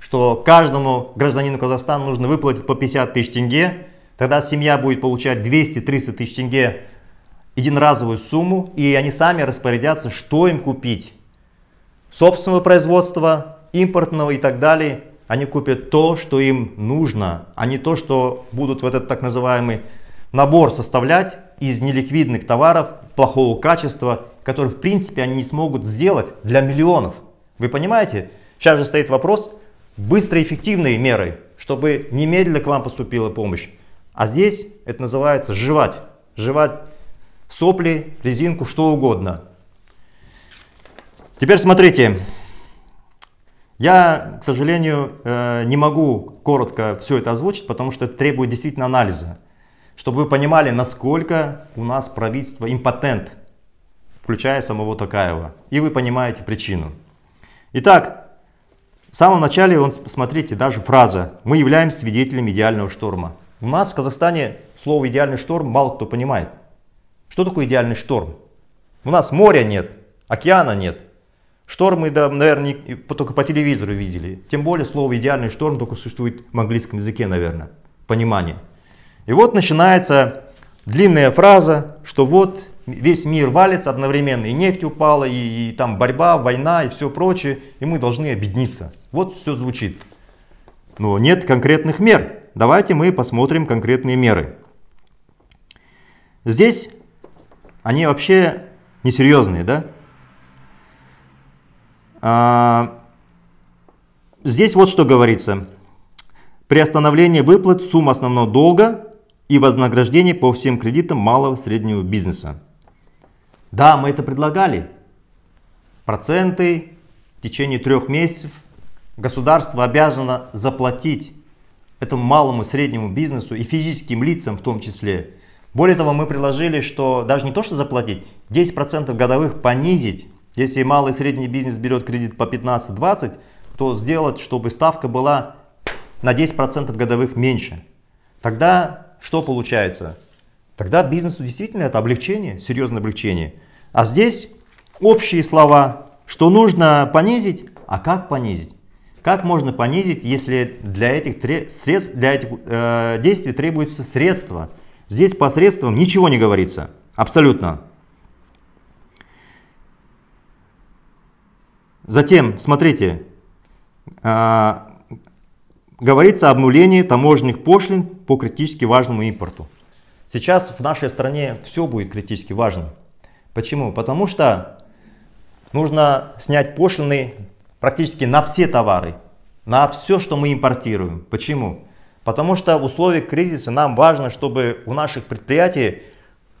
A: что каждому гражданину Казахстана нужно выплатить по 50 тысяч тенге, тогда семья будет получать 200-300 тысяч тенге единоразовую сумму, и они сами распорядятся, что им купить. Собственного производства, импортного и так далее, они купят то, что им нужно, а не то, что будут в этот так называемый набор составлять из неликвидных товаров плохого качества, которые в принципе они не смогут сделать для миллионов. Вы понимаете? Сейчас же стоит вопрос быстро эффективные меры, чтобы немедленно к вам поступила помощь. А здесь это называется жевать. Жевать сопли, резинку, что угодно. Теперь смотрите, я, к сожалению, э, не могу коротко все это озвучить, потому что это требует действительно анализа, чтобы вы понимали, насколько у нас правительство импотент, включая самого Такаева, и вы понимаете причину. Итак, в самом начале, он, смотрите, даже фраза «Мы являемся свидетелями идеального шторма». У нас в Казахстане слово «идеальный шторм» мало кто понимает. Что такое идеальный шторм? У нас моря нет, океана нет – Штормы, да, наверное, только по телевизору видели. Тем более слово «идеальный шторм» только существует в английском языке, наверное, понимание. И вот начинается длинная фраза, что вот весь мир валится одновременно, и нефть упала, и, и там борьба, война и все прочее, и мы должны объединиться. Вот все звучит. Но нет конкретных мер. Давайте мы посмотрим конкретные меры. Здесь они вообще несерьезные, да? А, здесь вот что говорится. При остановлении выплат сумм основного долга и вознаграждение по всем кредитам малого и среднего бизнеса. Да, мы это предлагали. Проценты в течение трех месяцев государство обязано заплатить этому малому и среднему бизнесу и физическим лицам в том числе. Более того, мы предложили, что даже не то, что заплатить, 10% годовых понизить если малый и средний бизнес берет кредит по 15-20, то сделать, чтобы ставка была на 10% годовых меньше. Тогда что получается? Тогда бизнесу действительно это облегчение, серьезное облегчение. А здесь общие слова, что нужно понизить, а как понизить? Как можно понизить, если для этих, средств, для этих э, действий требуется средства? Здесь по средствам ничего не говорится, абсолютно. Затем, смотрите, а, говорится об обнулении таможенных пошлин по критически важному импорту. Сейчас в нашей стране все будет критически важным. Почему? Потому что нужно снять пошлины практически на все товары, на все, что мы импортируем. Почему? Потому что в условиях кризиса нам важно, чтобы у наших предприятий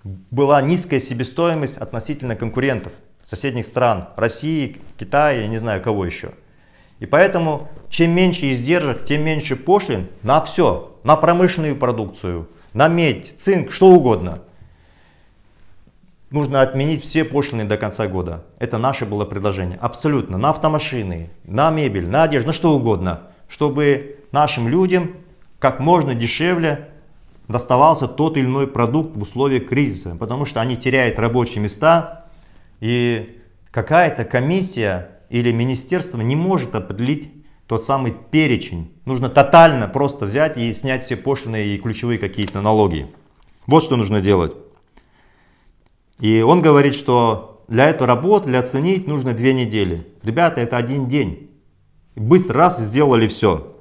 A: была низкая себестоимость относительно конкурентов соседних стран, России, Китая, я не знаю кого еще. И поэтому чем меньше издержек, тем меньше пошлин на все, на промышленную продукцию, на медь, цинк, что угодно. Нужно отменить все пошлины до конца года. Это наше было предложение. Абсолютно. На автомашины, на мебель, на одежду, на что угодно. Чтобы нашим людям как можно дешевле доставался тот или иной продукт в условиях кризиса. Потому что они теряют рабочие места, и какая-то комиссия или министерство не может определить тот самый перечень. Нужно тотально просто взять и снять все пошлины и ключевые какие-то налоги. Вот что нужно делать. И он говорит, что для этой работы, для оценить нужно две недели. Ребята, это один день. Быстро раз сделали все.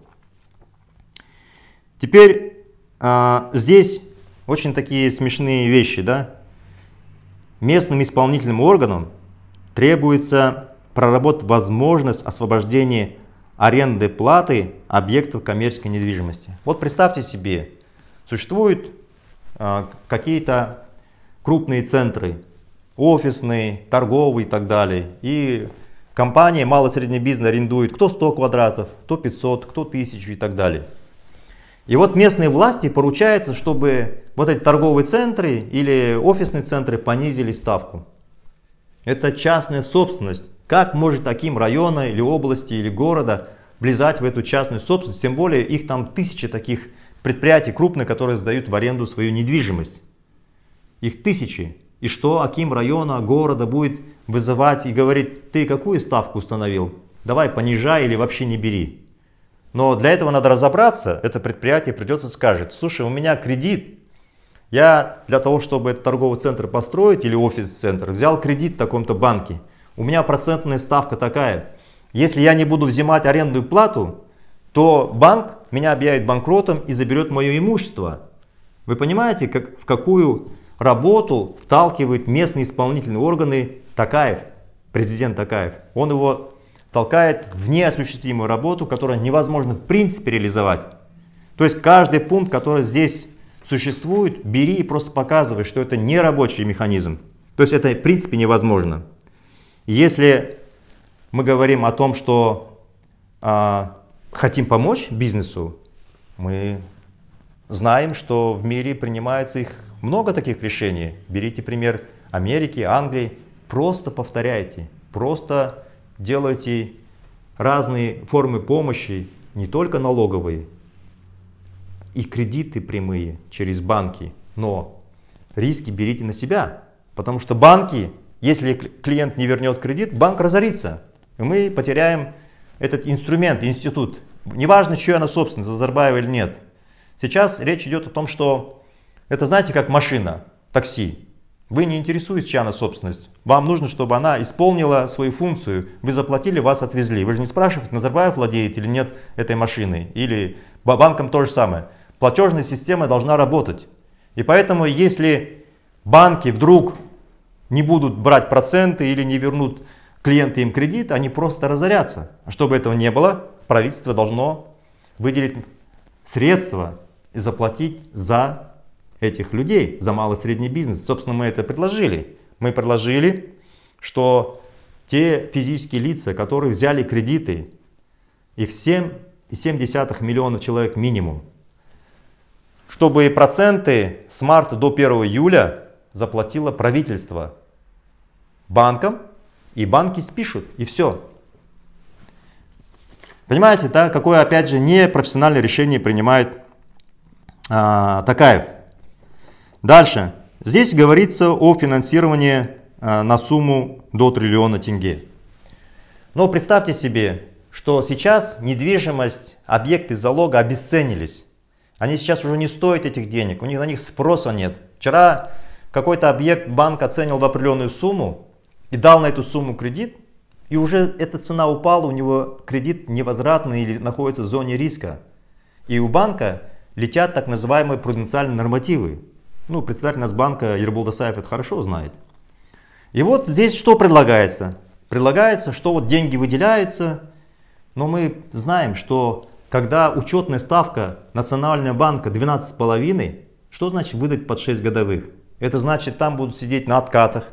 A: Теперь а, здесь очень такие смешные вещи, да? Местным исполнительным органам требуется проработать возможность освобождения аренды платы объектов коммерческой недвижимости. Вот представьте себе, существуют э, какие-то крупные центры, офисные, торговые и так далее. И компания мало-средний бизнес арендует кто 100 квадратов, кто 500, кто 1000 и так далее. И вот местные власти поручаются, чтобы вот эти торговые центры или офисные центры понизили ставку. Это частная собственность. Как может таким района или области или города влезать в эту частную собственность? Тем более их там тысячи таких предприятий крупных, которые сдают в аренду свою недвижимость. Их тысячи. И что Аким района, города будет вызывать и говорить, ты какую ставку установил? Давай понижай или вообще не бери. Но для этого надо разобраться, это предприятие придется и скажет, слушай, у меня кредит, я для того, чтобы этот торговый центр построить или офис-центр, взял кредит в таком-то банке, у меня процентная ставка такая. Если я не буду взимать арендную плату, то банк меня объявит банкротом и заберет мое имущество. Вы понимаете, как, в какую работу вталкивают местные исполнительные органы Такаев, президент Такаев. Он его толкает в неосуществимую работу, которую невозможно в принципе реализовать. То есть каждый пункт, который здесь существует, бери и просто показывай, что это не рабочий механизм. То есть это в принципе невозможно. Если мы говорим о том, что а, хотим помочь бизнесу, мы знаем, что в мире принимается их много таких решений. Берите пример Америки, Англии. Просто повторяйте, просто делайте разные формы помощи, не только налоговые, и кредиты прямые через банки, но риски берите на себя, потому что банки, если клиент не вернет кредит, банк разорится, и мы потеряем этот инструмент, институт. Неважно, чья она собственность, Назарбаева или нет. Сейчас речь идет о том, что это знаете как машина, такси. Вы не интересуетесь, чья она собственность. Вам нужно, чтобы она исполнила свою функцию. Вы заплатили, вас отвезли. Вы же не спрашиваете, Назарбаев владеет или нет этой машиной. Или банком то же самое. Платежная система должна работать. И поэтому, если банки вдруг не будут брать проценты или не вернут клиенты им кредит, они просто разорятся. Чтобы этого не было, правительство должно выделить средства и заплатить за этих людей за малый и средний бизнес. Собственно, мы это предложили. Мы предложили, что те физические лица, которые взяли кредиты, их 7,7 миллионов человек минимум, чтобы проценты с марта до 1 июля заплатило правительство банкам, и банки спишут, и все. Понимаете, да, какое, опять же, непрофессиональное решение принимает а, Такаев. Дальше. Здесь говорится о финансировании э, на сумму до триллиона тенге. Но представьте себе, что сейчас недвижимость, объекты залога обесценились. Они сейчас уже не стоят этих денег, у них на них спроса нет. Вчера какой-то объект банк оценил в определенную сумму и дал на эту сумму кредит, и уже эта цена упала, у него кредит невозвратный или находится в зоне риска. И у банка летят так называемые пруденциальные нормативы ну, председатель Нацбанка Ербол Досаев это хорошо знает. И вот здесь что предлагается? Предлагается, что вот деньги выделяются, но мы знаем, что когда учетная ставка Национального банка 12,5, что значит выдать под 6 годовых? Это значит, там будут сидеть на откатах,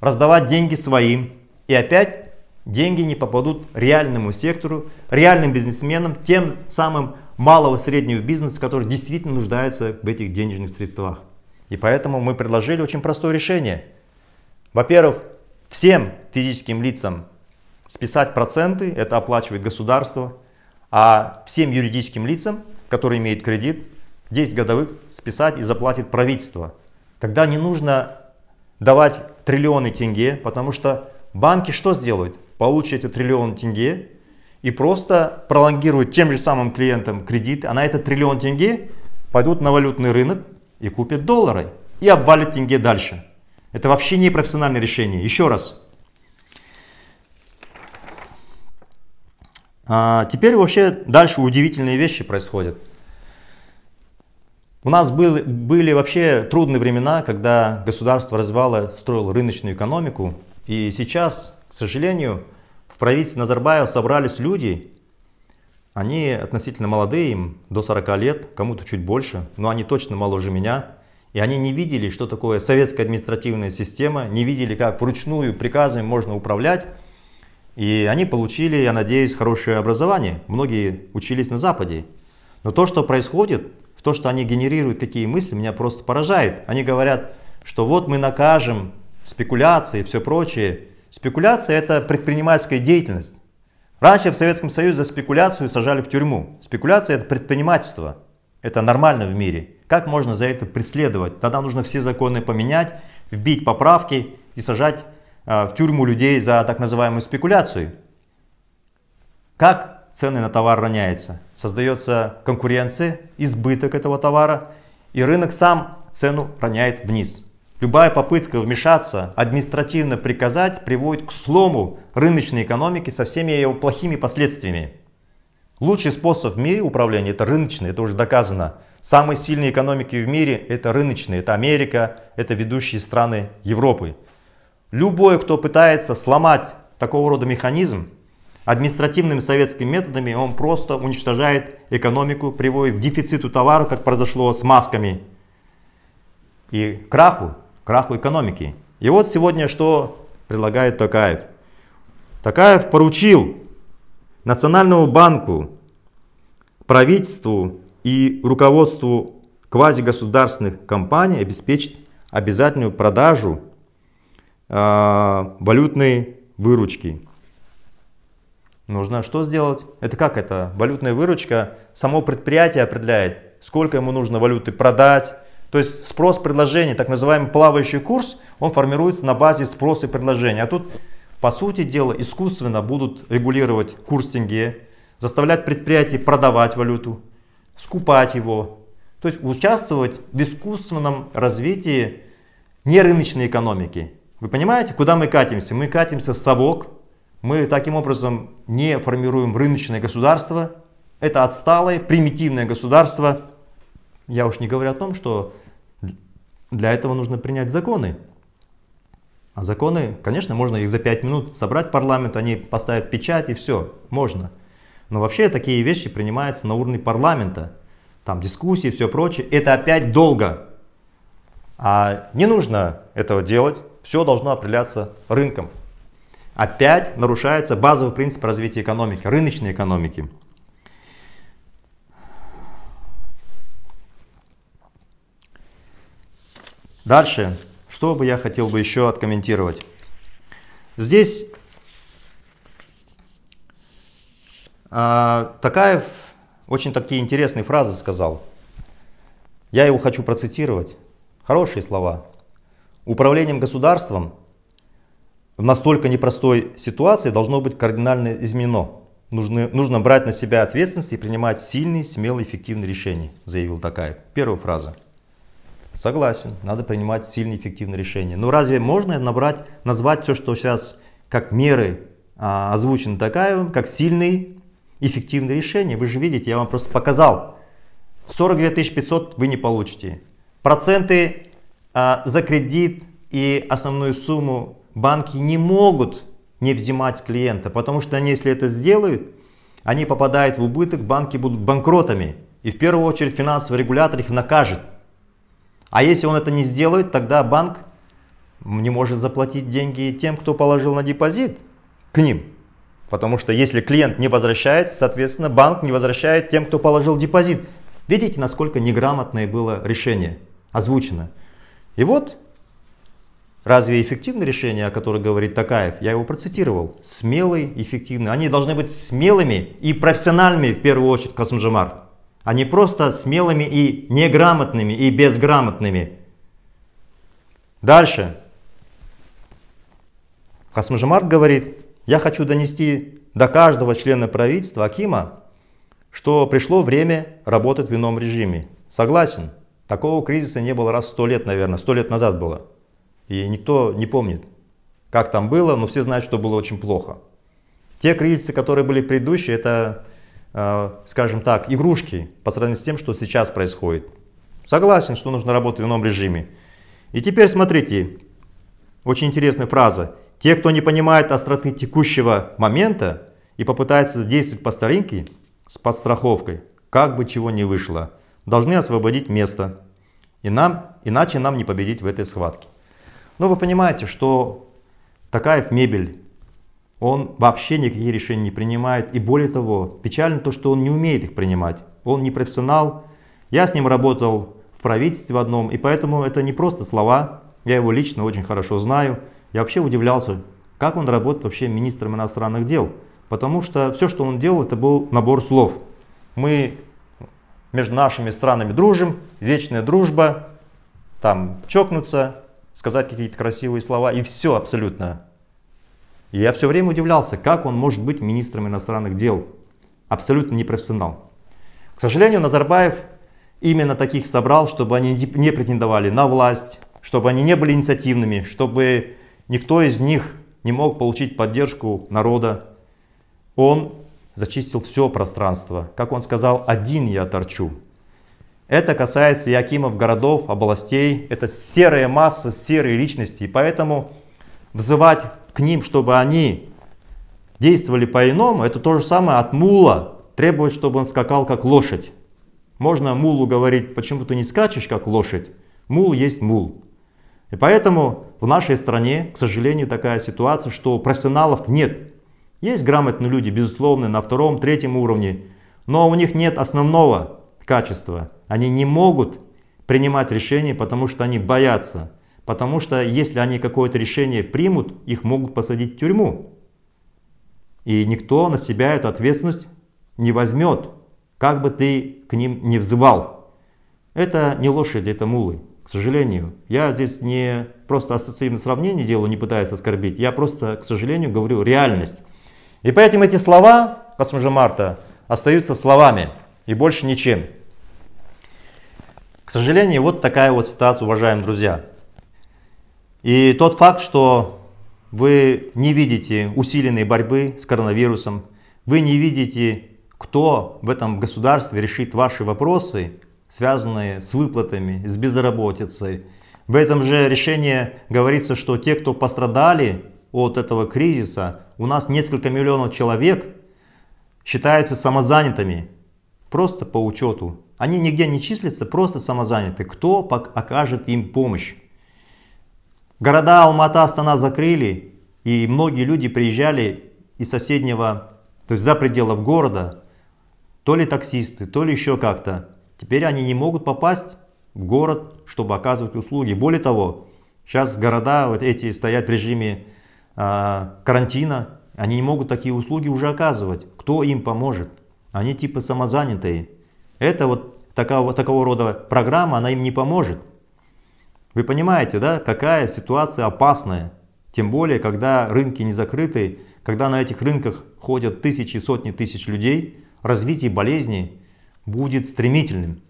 A: раздавать деньги своим, и опять деньги не попадут реальному сектору, реальным бизнесменам, тем самым малого и среднего бизнеса, который действительно нуждается в этих денежных средствах. И поэтому мы предложили очень простое решение. Во-первых, всем физическим лицам списать проценты, это оплачивает государство, а всем юридическим лицам, которые имеют кредит, 10 годовых списать и заплатит правительство. Тогда не нужно давать триллионы тенге, потому что банки что сделают? Получат эти триллионы тенге, и просто пролонгирует тем же самым клиентам кредит, а на этот триллион тенге пойдут на валютный рынок и купят доллары и обвалят тенге дальше. Это вообще не профессиональное решение. Еще раз. А теперь вообще дальше удивительные вещи происходят. У нас был, были вообще трудные времена, когда государство развивало, строило рыночную экономику. И сейчас, к сожалению, правительстве Назарбаева собрались люди, они относительно молодые, им до 40 лет, кому-то чуть больше, но они точно моложе меня. И они не видели, что такое советская административная система, не видели, как вручную приказами можно управлять. И они получили, я надеюсь, хорошее образование. Многие учились на Западе. Но то, что происходит, то, что они генерируют, какие мысли, меня просто поражает. Они говорят, что вот мы накажем спекуляции и все прочее. Спекуляция – это предпринимательская деятельность. Раньше в Советском Союзе за спекуляцию сажали в тюрьму. Спекуляция – это предпринимательство. Это нормально в мире. Как можно за это преследовать? Тогда нужно все законы поменять, вбить поправки и сажать э, в тюрьму людей за так называемую спекуляцию. Как цены на товар роняются? Создается конкуренция, избыток этого товара, и рынок сам цену роняет вниз. Любая попытка вмешаться, административно приказать приводит к слому рыночной экономики со всеми ее плохими последствиями. Лучший способ в мире управления это рыночный, это уже доказано. Самые сильные экономики в мире это рыночные, это Америка, это ведущие страны Европы. Любой, кто пытается сломать такого рода механизм, административными советскими методами он просто уничтожает экономику, приводит к дефициту товара, как произошло с масками и краху краху экономики. И вот сегодня что предлагает Токаев. Токаев поручил Национальному банку, правительству и руководству квазигосударственных компаний обеспечить обязательную продажу э, валютной выручки. Нужно что сделать? Это как это? Валютная выручка, само предприятие определяет, сколько ему нужно валюты продать, то есть спрос предложений, так называемый плавающий курс, он формируется на базе спроса и предложения. А тут, по сути дела, искусственно будут регулировать курс тенге, заставлять предприятия продавать валюту, скупать его. То есть участвовать в искусственном развитии нерыночной экономики. Вы понимаете, куда мы катимся? Мы катимся в совок, мы таким образом не формируем рыночное государство. Это отсталое, примитивное государство, я уж не говорю о том, что для этого нужно принять законы. А законы, конечно, можно их за 5 минут собрать парламент, они поставят печать и все, можно. Но вообще такие вещи принимаются на уровне парламента. Там дискуссии, все прочее. Это опять долго. А не нужно этого делать. Все должно определяться рынком. Опять нарушается базовый принцип развития экономики, рыночной экономики. Дальше, что бы я хотел бы еще откомментировать. Здесь а, Такаев очень такие интересные фразы сказал. Я его хочу процитировать. Хорошие слова. Управлением государством в настолько непростой ситуации должно быть кардинально изменено. Нужно, нужно брать на себя ответственность и принимать сильные, смелые, эффективные решения, заявил Такаев. Первая фраза. Согласен, надо принимать сильные эффективные решения. Но разве можно набрать, назвать все, что сейчас как меры а, озвучено такая, как сильные эффективные решения? Вы же видите, я вам просто показал. 42 500 вы не получите. Проценты а, за кредит и основную сумму банки не могут не взимать с клиента, потому что они, если это сделают, они попадают в убыток, банки будут банкротами. И в первую очередь финансовый регулятор их накажет. А если он это не сделает, тогда банк не может заплатить деньги тем, кто положил на депозит к ним. Потому что если клиент не возвращает, соответственно, банк не возвращает тем, кто положил депозит. Видите, насколько неграмотное было решение озвучено. И вот, разве эффективное решение, о котором говорит Такаев, я его процитировал, смелый, эффективный. Они должны быть смелыми и профессиональными в первую очередь, Касумжемар а не просто смелыми и неграмотными, и безграмотными. Дальше. Хасмужамарт говорит, я хочу донести до каждого члена правительства Акима, что пришло время работать в ином режиме. Согласен, такого кризиса не было раз сто лет, наверное, сто лет назад было. И никто не помнит, как там было, но все знают, что было очень плохо. Те кризисы, которые были предыдущие, это Э, скажем так, игрушки по сравнению с тем, что сейчас происходит. Согласен, что нужно работать в ином режиме. И теперь смотрите, очень интересная фраза. Те, кто не понимает остроты текущего момента и попытается действовать по старинке с подстраховкой, как бы чего ни вышло, должны освободить место. И нам, иначе нам не победить в этой схватке. Но ну, вы понимаете, что Такаев мебель он вообще никакие решения не принимает. И более того, печально то, что он не умеет их принимать. Он не профессионал. Я с ним работал в правительстве в одном, и поэтому это не просто слова. Я его лично очень хорошо знаю. Я вообще удивлялся, как он работает вообще министром иностранных дел. Потому что все, что он делал, это был набор слов. Мы между нашими странами дружим, вечная дружба, там чокнуться, сказать какие-то красивые слова, и все абсолютно. И я все время удивлялся, как он может быть министром иностранных дел. Абсолютно непрофессионал. К сожалению, Назарбаев именно таких собрал, чтобы они не претендовали на власть, чтобы они не были инициативными, чтобы никто из них не мог получить поддержку народа. Он зачистил все пространство. Как он сказал, один я торчу. Это касается и Акимов городов, областей. Это серая масса, серые личности. И поэтому взывать к ним, чтобы они действовали по-иному, это то же самое от мула требовать, чтобы он скакал как лошадь. Можно мулу говорить, почему ты не скачешь как лошадь. Мул есть мул. И поэтому в нашей стране, к сожалению, такая ситуация, что профессионалов нет. Есть грамотные люди, безусловно, на втором, третьем уровне, но у них нет основного качества. Они не могут принимать решения, потому что они боятся. Потому что если они какое-то решение примут, их могут посадить в тюрьму. И никто на себя эту ответственность не возьмет, как бы ты к ним не взывал. Это не лошади, это мулы, к сожалению. Я здесь не просто ассоциативное сравнение делаю, не пытаюсь оскорбить. Я просто, к сожалению, говорю реальность. И поэтому эти слова Марта, остаются словами и больше ничем. К сожалению, вот такая вот ситуация, уважаемые друзья. И тот факт, что вы не видите усиленной борьбы с коронавирусом, вы не видите, кто в этом государстве решит ваши вопросы, связанные с выплатами, с безработицей. В этом же решении говорится, что те, кто пострадали от этого кризиса, у нас несколько миллионов человек считаются самозанятыми, просто по учету. Они нигде не числятся, просто самозаняты. Кто окажет им помощь? Города Алмата, Астана закрыли, и многие люди приезжали из соседнего, то есть за пределов города, то ли таксисты, то ли еще как-то. Теперь они не могут попасть в город, чтобы оказывать услуги. Более того, сейчас города вот эти стоят в режиме э, карантина, они не могут такие услуги уже оказывать. Кто им поможет? Они типа самозанятые. Это вот такого, такого рода программа, она им не поможет. Вы понимаете, да, какая ситуация опасная. Тем более, когда рынки не закрыты, когда на этих рынках ходят тысячи сотни тысяч людей, развитие болезни будет стремительным.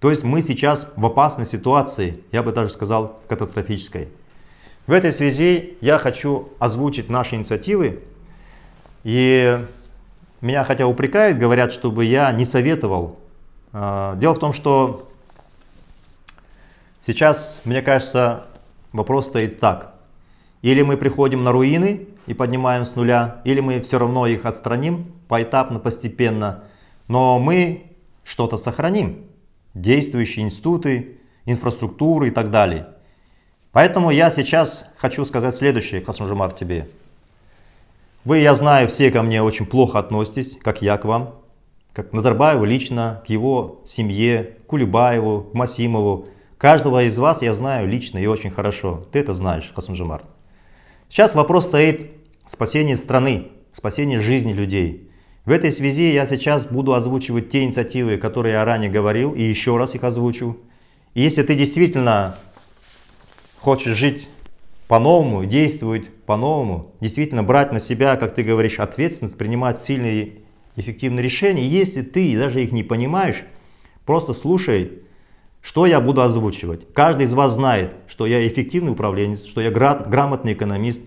A: То есть мы сейчас в опасной ситуации, я бы даже сказал, катастрофической. В этой связи я хочу озвучить наши инициативы. И меня хотя упрекают, говорят, чтобы я не советовал. А, дело в том, что Сейчас, мне кажется, вопрос стоит так. Или мы приходим на руины и поднимаем с нуля, или мы все равно их отстраним поэтапно, постепенно, но мы что-то сохраним. Действующие институты, инфраструктуры и так далее. Поэтому я сейчас хочу сказать следующее, Хасан Жумар тебе. Вы, я знаю, все ко мне очень плохо относитесь, как я к вам, как Назарбаеву лично, к его семье, к Кулебаеву, к Масимову. Каждого из вас я знаю лично и очень хорошо. Ты это знаешь, Хасан Хасунжимар. Сейчас вопрос стоит спасение страны, спасение жизни людей. В этой связи я сейчас буду озвучивать те инициативы, которые я ранее говорил, и еще раз их озвучу. И если ты действительно хочешь жить по-новому, действовать по-новому, действительно брать на себя, как ты говоришь, ответственность, принимать сильные эффективные решения, если ты даже их не понимаешь, просто слушай что я буду озвучивать? Каждый из вас знает, что я эффективный управленец, что я грамотный экономист.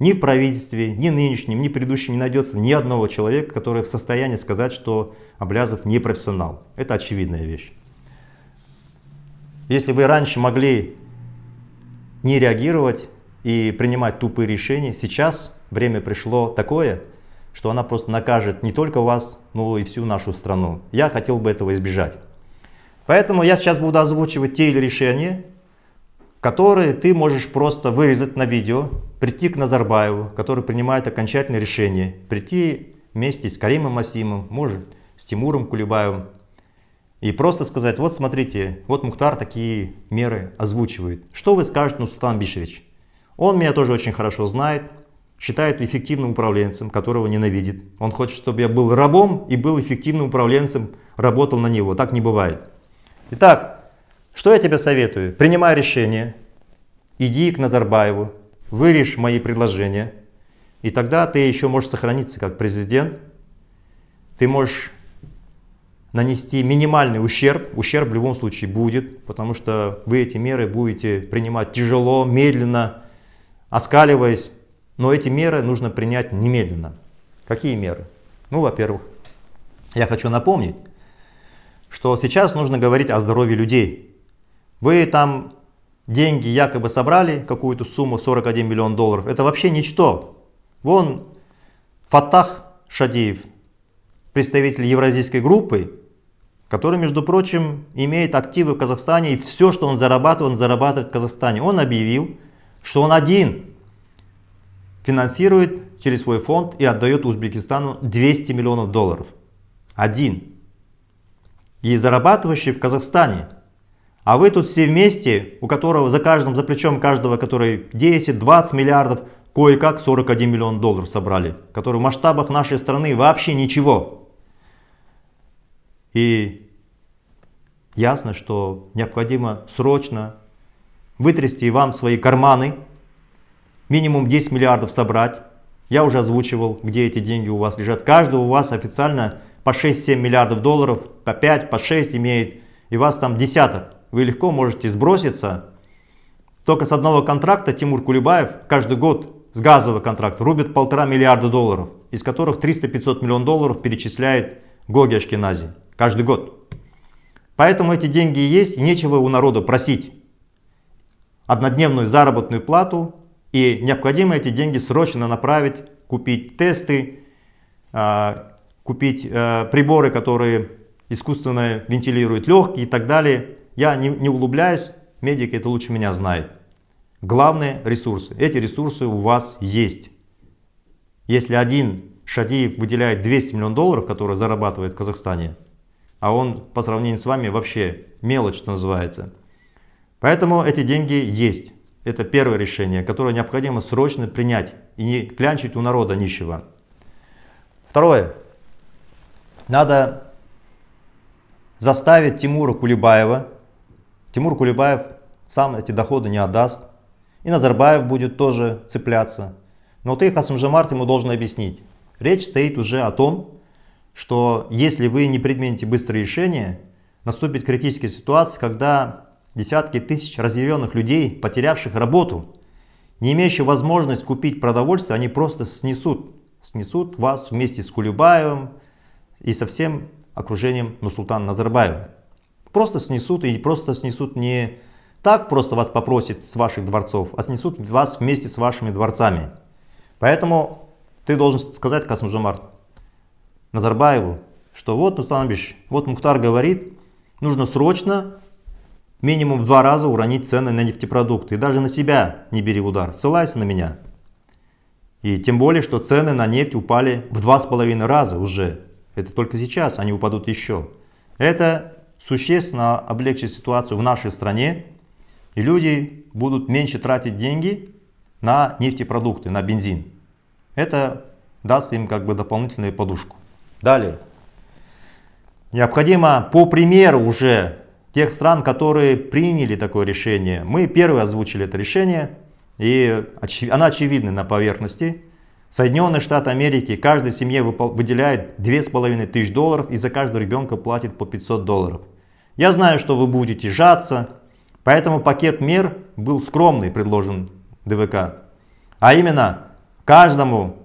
A: Ни в правительстве, ни нынешнем, ни предыдущем не найдется ни одного человека, который в состоянии сказать, что Облязов не профессионал. Это очевидная вещь. Если вы раньше могли не реагировать и принимать тупые решения, сейчас время пришло такое, что она просто накажет не только вас, но и всю нашу страну. Я хотел бы этого избежать. Поэтому я сейчас буду озвучивать те или решения, которые ты можешь просто вырезать на видео, прийти к Назарбаеву, который принимает окончательное решение, прийти вместе с Каримом Масимом, может, с Тимуром Кулебаевым, и просто сказать, вот смотрите, вот Мухтар такие меры озвучивает. Что вы скажете, Нусултан Бишевич? Он меня тоже очень хорошо знает, считает эффективным управленцем, которого ненавидит. Он хочет, чтобы я был рабом и был эффективным управленцем, работал на него. Так не бывает. Итак, что я тебе советую? Принимай решение, иди к Назарбаеву, вырежь мои предложения, и тогда ты еще можешь сохраниться как президент, ты можешь нанести минимальный ущерб, ущерб в любом случае будет, потому что вы эти меры будете принимать тяжело, медленно, оскаливаясь, но эти меры нужно принять немедленно. Какие меры? Ну, во-первых, я хочу напомнить, что сейчас нужно говорить о здоровье людей. Вы там деньги якобы собрали, какую-то сумму 41 миллион долларов. Это вообще ничто. Вон Фатах Шадиев, представитель евразийской группы, который, между прочим, имеет активы в Казахстане, и все, что он зарабатывает, он зарабатывает в Казахстане. Он объявил, что он один финансирует через свой фонд и отдает Узбекистану 200 миллионов долларов. Один и зарабатывающий в Казахстане. А вы тут все вместе, у которого за каждым, за плечом каждого, который 10-20 миллиардов, кое-как 41 миллион долларов собрали, который в масштабах нашей страны вообще ничего. И ясно, что необходимо срочно вытрясти вам свои карманы, минимум 10 миллиардов собрать. Я уже озвучивал, где эти деньги у вас лежат. Каждый у вас официально по 6-7 миллиардов долларов, по 5, по 6 имеет, и вас там десяток. Вы легко можете сброситься. Только с одного контракта Тимур Кулебаев каждый год с газового контракта рубит полтора миллиарда долларов, из которых 300-500 миллионов долларов перечисляет Гоги Ашкенази каждый год. Поэтому эти деньги есть, и нечего у народа просить однодневную заработную плату, и необходимо эти деньги срочно направить, купить тесты, а, купить э, приборы, которые искусственно вентилируют легкие и так далее. Я не, не углубляюсь, медики это лучше меня знают. Главное ресурсы. Эти ресурсы у вас есть. Если один Шадиев выделяет 200 миллионов долларов, которые зарабатывает в Казахстане, а он по сравнению с вами вообще мелочь, что называется. Поэтому эти деньги есть. Это первое решение, которое необходимо срочно принять и не клянчить у народа нищего. Второе надо заставить Тимура Кулебаева, Тимур Кулебаев сам эти доходы не отдаст, и Назарбаев будет тоже цепляться. Но ты, Хасам Жамарт, ему должен объяснить. Речь стоит уже о том, что если вы не предмените быстрое решение, наступит критическая ситуация, когда десятки тысяч разъяренных людей, потерявших работу, не имеющих возможность купить продовольствие, они просто снесут, снесут вас вместе с Кулебаевым, и со всем окружением Нурсултана Назарбаева. Просто снесут и просто снесут не так просто вас попросит с ваших дворцов, а снесут вас вместе с вашими дворцами. Поэтому ты должен сказать Касмжамар Назарбаеву, что вот Нурсултан Абиш, вот Мухтар говорит, нужно срочно минимум в два раза уронить цены на нефтепродукты. И даже на себя не бери удар, ссылайся на меня. И тем более, что цены на нефть упали в два с половиной раза уже. Это только сейчас, они упадут еще. Это существенно облегчит ситуацию в нашей стране, и люди будут меньше тратить деньги на нефтепродукты, на бензин. Это даст им как бы дополнительную подушку. Далее. Необходимо по примеру уже тех стран, которые приняли такое решение. Мы первые озвучили это решение, и оно очевидно на поверхности. Соединенные Штаты Америки каждой семье выделяет 2500 долларов и за каждого ребенка платит по 500 долларов. Я знаю, что вы будете жаться, поэтому пакет мер был скромный, предложен ДВК. А именно, каждому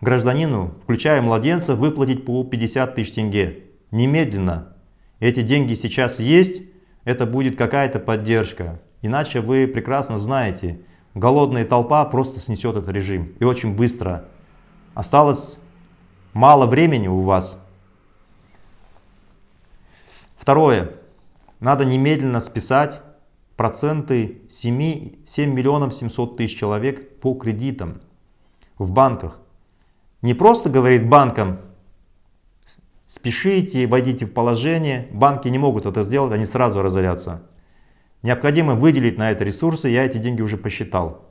A: гражданину, включая младенца, выплатить по 50 тысяч тенге. Немедленно. Эти деньги сейчас есть, это будет какая-то поддержка. Иначе вы прекрасно знаете, голодная толпа просто снесет этот режим и очень быстро. Осталось мало времени у вас. Второе. Надо немедленно списать проценты 7, 7 миллионов 700 тысяч человек по кредитам в банках. Не просто говорит банкам, спешите, войдите в положение. Банки не могут это сделать, они сразу разорятся. Необходимо выделить на это ресурсы, я эти деньги уже посчитал.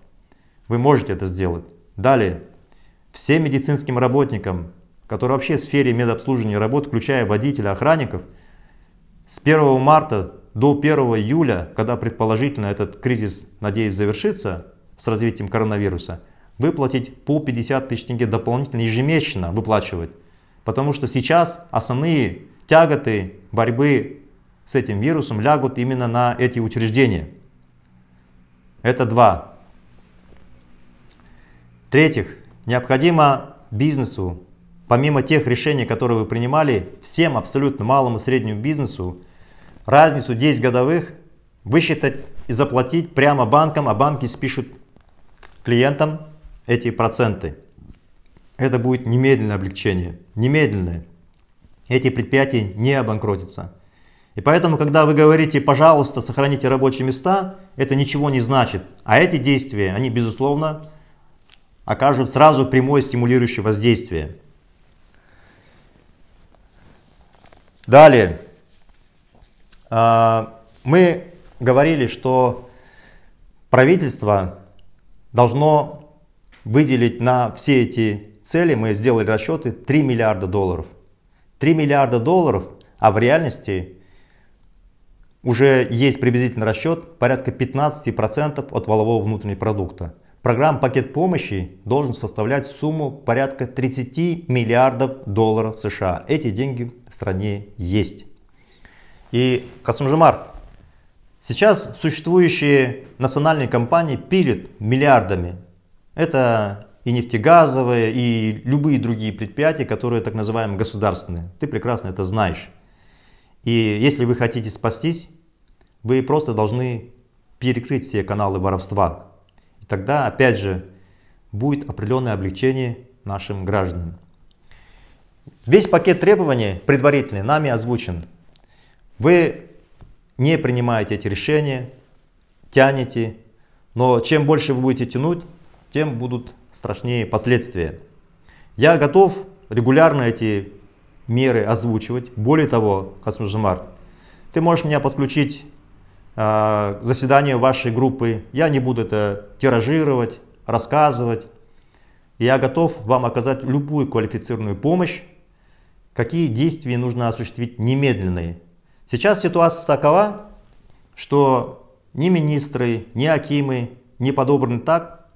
A: Вы можете это сделать. Далее, всем медицинским работникам, которые вообще в сфере медобслуживания работают, включая водителя, охранников, с 1 марта до 1 июля, когда предположительно этот кризис, надеюсь, завершится с развитием коронавируса, выплатить по 50 тысяч тенге дополнительно ежемесячно выплачивать. Потому что сейчас основные тяготы борьбы с этим вирусом лягут именно на эти учреждения. Это два. В-третьих, необходимо бизнесу, помимо тех решений, которые вы принимали, всем абсолютно малому среднему бизнесу, разницу 10 годовых высчитать и заплатить прямо банкам, а банки спишут клиентам эти проценты. Это будет немедленное облегчение, немедленное. Эти предприятия не обанкротятся. И поэтому, когда вы говорите, пожалуйста, сохраните рабочие места, это ничего не значит. А эти действия, они, безусловно, окажут сразу прямое стимулирующее воздействие. Далее. А, мы говорили, что правительство должно выделить на все эти цели, мы сделали расчеты, 3 миллиарда долларов. 3 миллиарда долларов, а в реальности уже есть приблизительный расчет порядка 15% от валового внутреннего продукта. Программ пакет помощи должен составлять сумму порядка 30 миллиардов долларов США. Эти деньги в стране есть. И Касумжимарт, сейчас существующие национальные компании пилят миллиардами. Это и нефтегазовые, и любые другие предприятия, которые так называемые государственные. Ты прекрасно это знаешь. И если вы хотите спастись, вы просто должны перекрыть все каналы воровства. И тогда, опять же, будет определенное облегчение нашим гражданам. Весь пакет требований предварительный нами озвучен. Вы не принимаете эти решения, тянете, но чем больше вы будете тянуть, тем будут страшнее последствия. Я готов регулярно эти меры озвучивать. Более того, Касмужимар, ты можешь меня подключить Э, заседание вашей группы. Я не буду это тиражировать, рассказывать. Я готов вам оказать любую квалифицированную помощь. Какие действия нужно осуществить немедленные. Сейчас ситуация такова, что ни министры, ни акимы не подобраны так,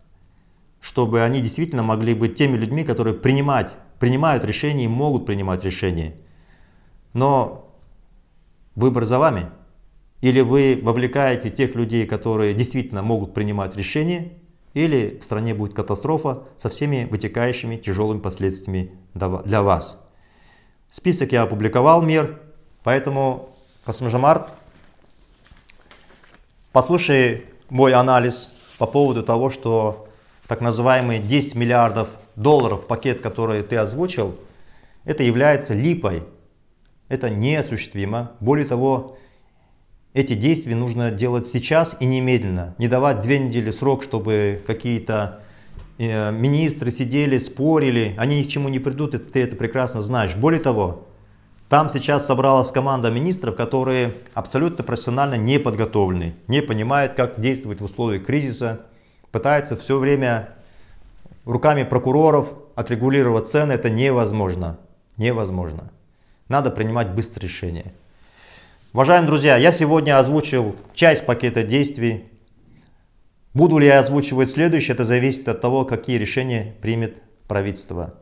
A: чтобы они действительно могли быть теми людьми, которые принимать, принимают решения и могут принимать решения. Но выбор за вами. Или вы вовлекаете тех людей, которые действительно могут принимать решения, или в стране будет катастрофа со всеми вытекающими тяжелыми последствиями для вас. Список я опубликовал, мир, поэтому, Касмжамарт, послушай мой анализ по поводу того, что так называемые 10 миллиардов долларов пакет, который ты озвучил, это является липой. Это неосуществимо. Более того, эти действия нужно делать сейчас и немедленно. Не давать две недели срок, чтобы какие-то э, министры сидели, спорили. Они ни к чему не придут, и ты это прекрасно знаешь. Более того, там сейчас собралась команда министров, которые абсолютно профессионально не подготовлены, не понимают, как действовать в условиях кризиса, пытаются все время руками прокуроров отрегулировать цены. Это невозможно. Невозможно. Надо принимать быстрое решение. Уважаемые друзья, я сегодня озвучил часть пакета действий. Буду ли я озвучивать следующее, это зависит от того, какие решения примет правительство.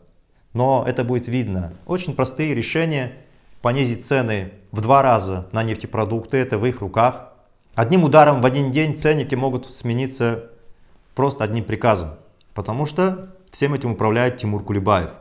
A: Но это будет видно. Очень простые решения. Понизить цены в два раза на нефтепродукты, это в их руках. Одним ударом в один день ценники могут смениться просто одним приказом. Потому что всем этим управляет Тимур Кулебаев.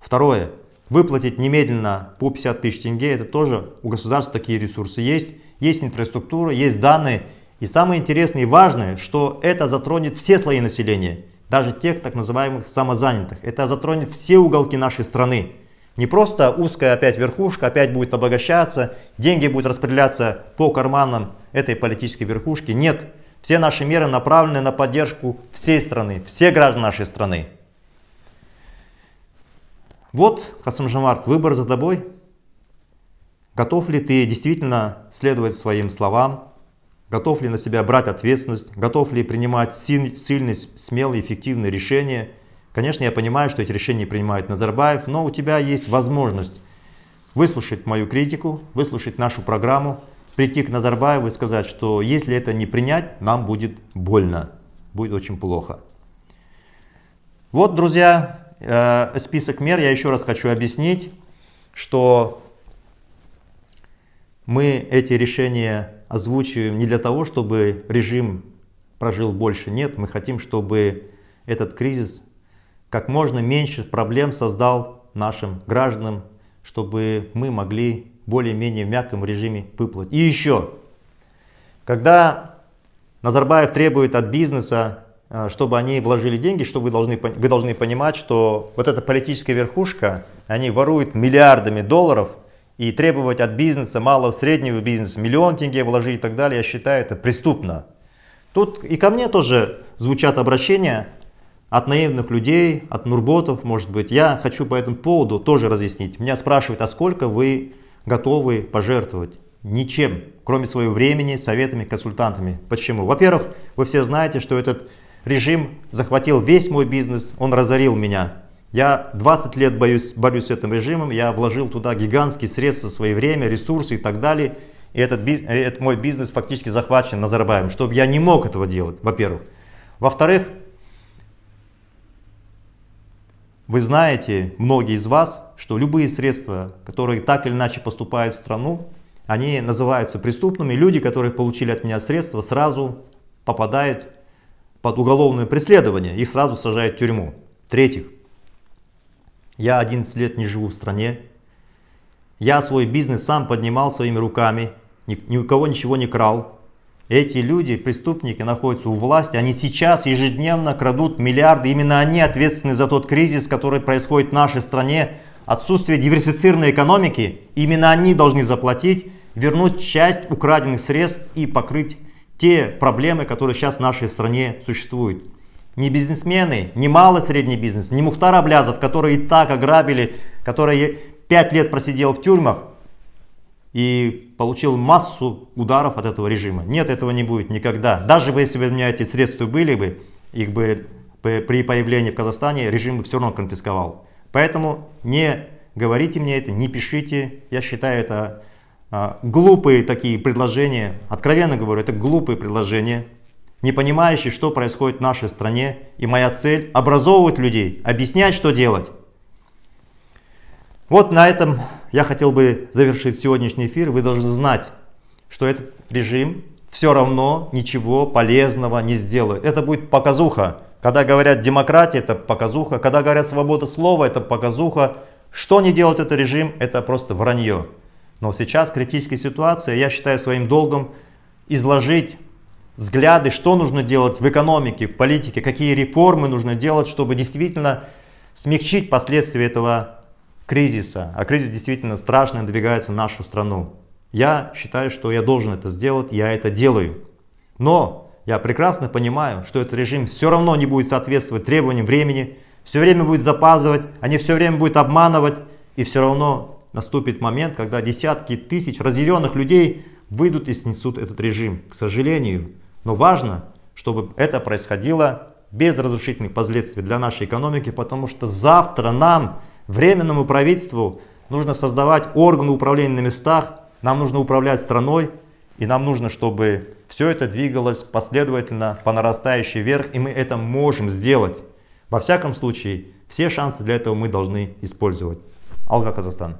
A: Второе выплатить немедленно по 50 тысяч тенге, это тоже у государства такие ресурсы есть, есть инфраструктура, есть данные. И самое интересное и важное, что это затронет все слои населения, даже тех так называемых самозанятых. Это затронет все уголки нашей страны. Не просто узкая опять верхушка опять будет обогащаться, деньги будут распределяться по карманам этой политической верхушки. Нет, все наши меры направлены на поддержку всей страны, все граждан нашей страны. Вот, Касым Жамарт, выбор за тобой. Готов ли ты действительно следовать своим словам? Готов ли на себя брать ответственность? Готов ли принимать сильные, смелые, эффективные решения? Конечно, я понимаю, что эти решения принимает Назарбаев, но у тебя есть возможность выслушать мою критику, выслушать нашу программу, прийти к Назарбаеву и сказать, что если это не принять, нам будет больно, будет очень плохо. Вот, друзья, э, список мер я еще раз хочу объяснить, что мы эти решения озвучиваем не для того, чтобы режим прожил больше. Нет, мы хотим, чтобы этот кризис как можно меньше проблем создал нашим гражданам, чтобы мы могли более-менее в мягком режиме выплатить. И еще, когда Назарбаев требует от бизнеса Э, чтобы они вложили деньги, чтобы вы должны, вы должны понимать, что вот эта политическая верхушка, они воруют миллиардами долларов, и требовать от бизнеса, малого, среднего бизнеса, миллион тенге вложить и так далее, я считаю это преступно. Тут и ко мне тоже звучат обращения от наивных людей, от нурботов, может быть. Я хочу по этому поводу тоже разъяснить. Меня спрашивают, а сколько вы готовы пожертвовать? Ничем, кроме своего времени, советами, консультантами. Почему? Во-первых, вы все знаете, что этот Режим захватил весь мой бизнес, он разорил меня. Я 20 лет боюсь, борюсь с этим режимом, я вложил туда гигантские средства, свое время, ресурсы и так далее. И этот, э, этот мой бизнес фактически захвачен назарбаевым, чтобы я не мог этого делать, во-первых. Во-вторых, вы знаете, многие из вас, что любые средства, которые так или иначе поступают в страну, они называются преступными. Люди, которые получили от меня средства, сразу попадают под уголовное преследование, их сразу сажают в тюрьму. В-третьих, я 11 лет не живу в стране, я свой бизнес сам поднимал своими руками, ни, ни у кого ничего не крал. Эти люди, преступники, находятся у власти, они сейчас ежедневно крадут миллиарды, именно они ответственны за тот кризис, который происходит в нашей стране, отсутствие диверсифицированной экономики, именно они должны заплатить, вернуть часть украденных средств и покрыть те проблемы, которые сейчас в нашей стране существуют. Не бизнесмены, не малый средний бизнес, не Мухтар Аблязов, который и так ограбили, который 5 лет просидел в тюрьмах и получил массу ударов от этого режима. Нет, этого не будет никогда. Даже если бы у меня эти средства были бы, их бы при появлении в Казахстане режим бы все равно конфисковал. Поэтому не говорите мне это, не пишите. Я считаю это а, глупые такие предложения, откровенно говорю, это глупые предложения, не понимающие, что происходит в нашей стране. И моя цель – образовывать людей, объяснять, что делать. Вот на этом я хотел бы завершить сегодняшний эфир. Вы должны знать, что этот режим все равно ничего полезного не сделает. Это будет показуха. Когда говорят демократия, это показуха. Когда говорят свобода слова, это показуха. Что не делает этот режим, это просто вранье. Но сейчас критическая ситуация, я считаю своим долгом изложить взгляды, что нужно делать в экономике, в политике, какие реформы нужно делать, чтобы действительно смягчить последствия этого кризиса. А кризис действительно страшно надвигается на нашу страну. Я считаю, что я должен это сделать, я это делаю. Но я прекрасно понимаю, что этот режим все равно не будет соответствовать требованиям времени, все время будет запаздывать, они все время будут обманывать, и все равно наступит момент, когда десятки тысяч разъяренных людей выйдут и снесут этот режим, к сожалению. Но важно, чтобы это происходило без разрушительных последствий для нашей экономики, потому что завтра нам, временному правительству, нужно создавать органы управления на местах, нам нужно управлять страной, и нам нужно, чтобы все это двигалось последовательно по нарастающей вверх, и мы это можем сделать. Во всяком случае, все шансы для этого мы должны использовать. Алга, Казахстан.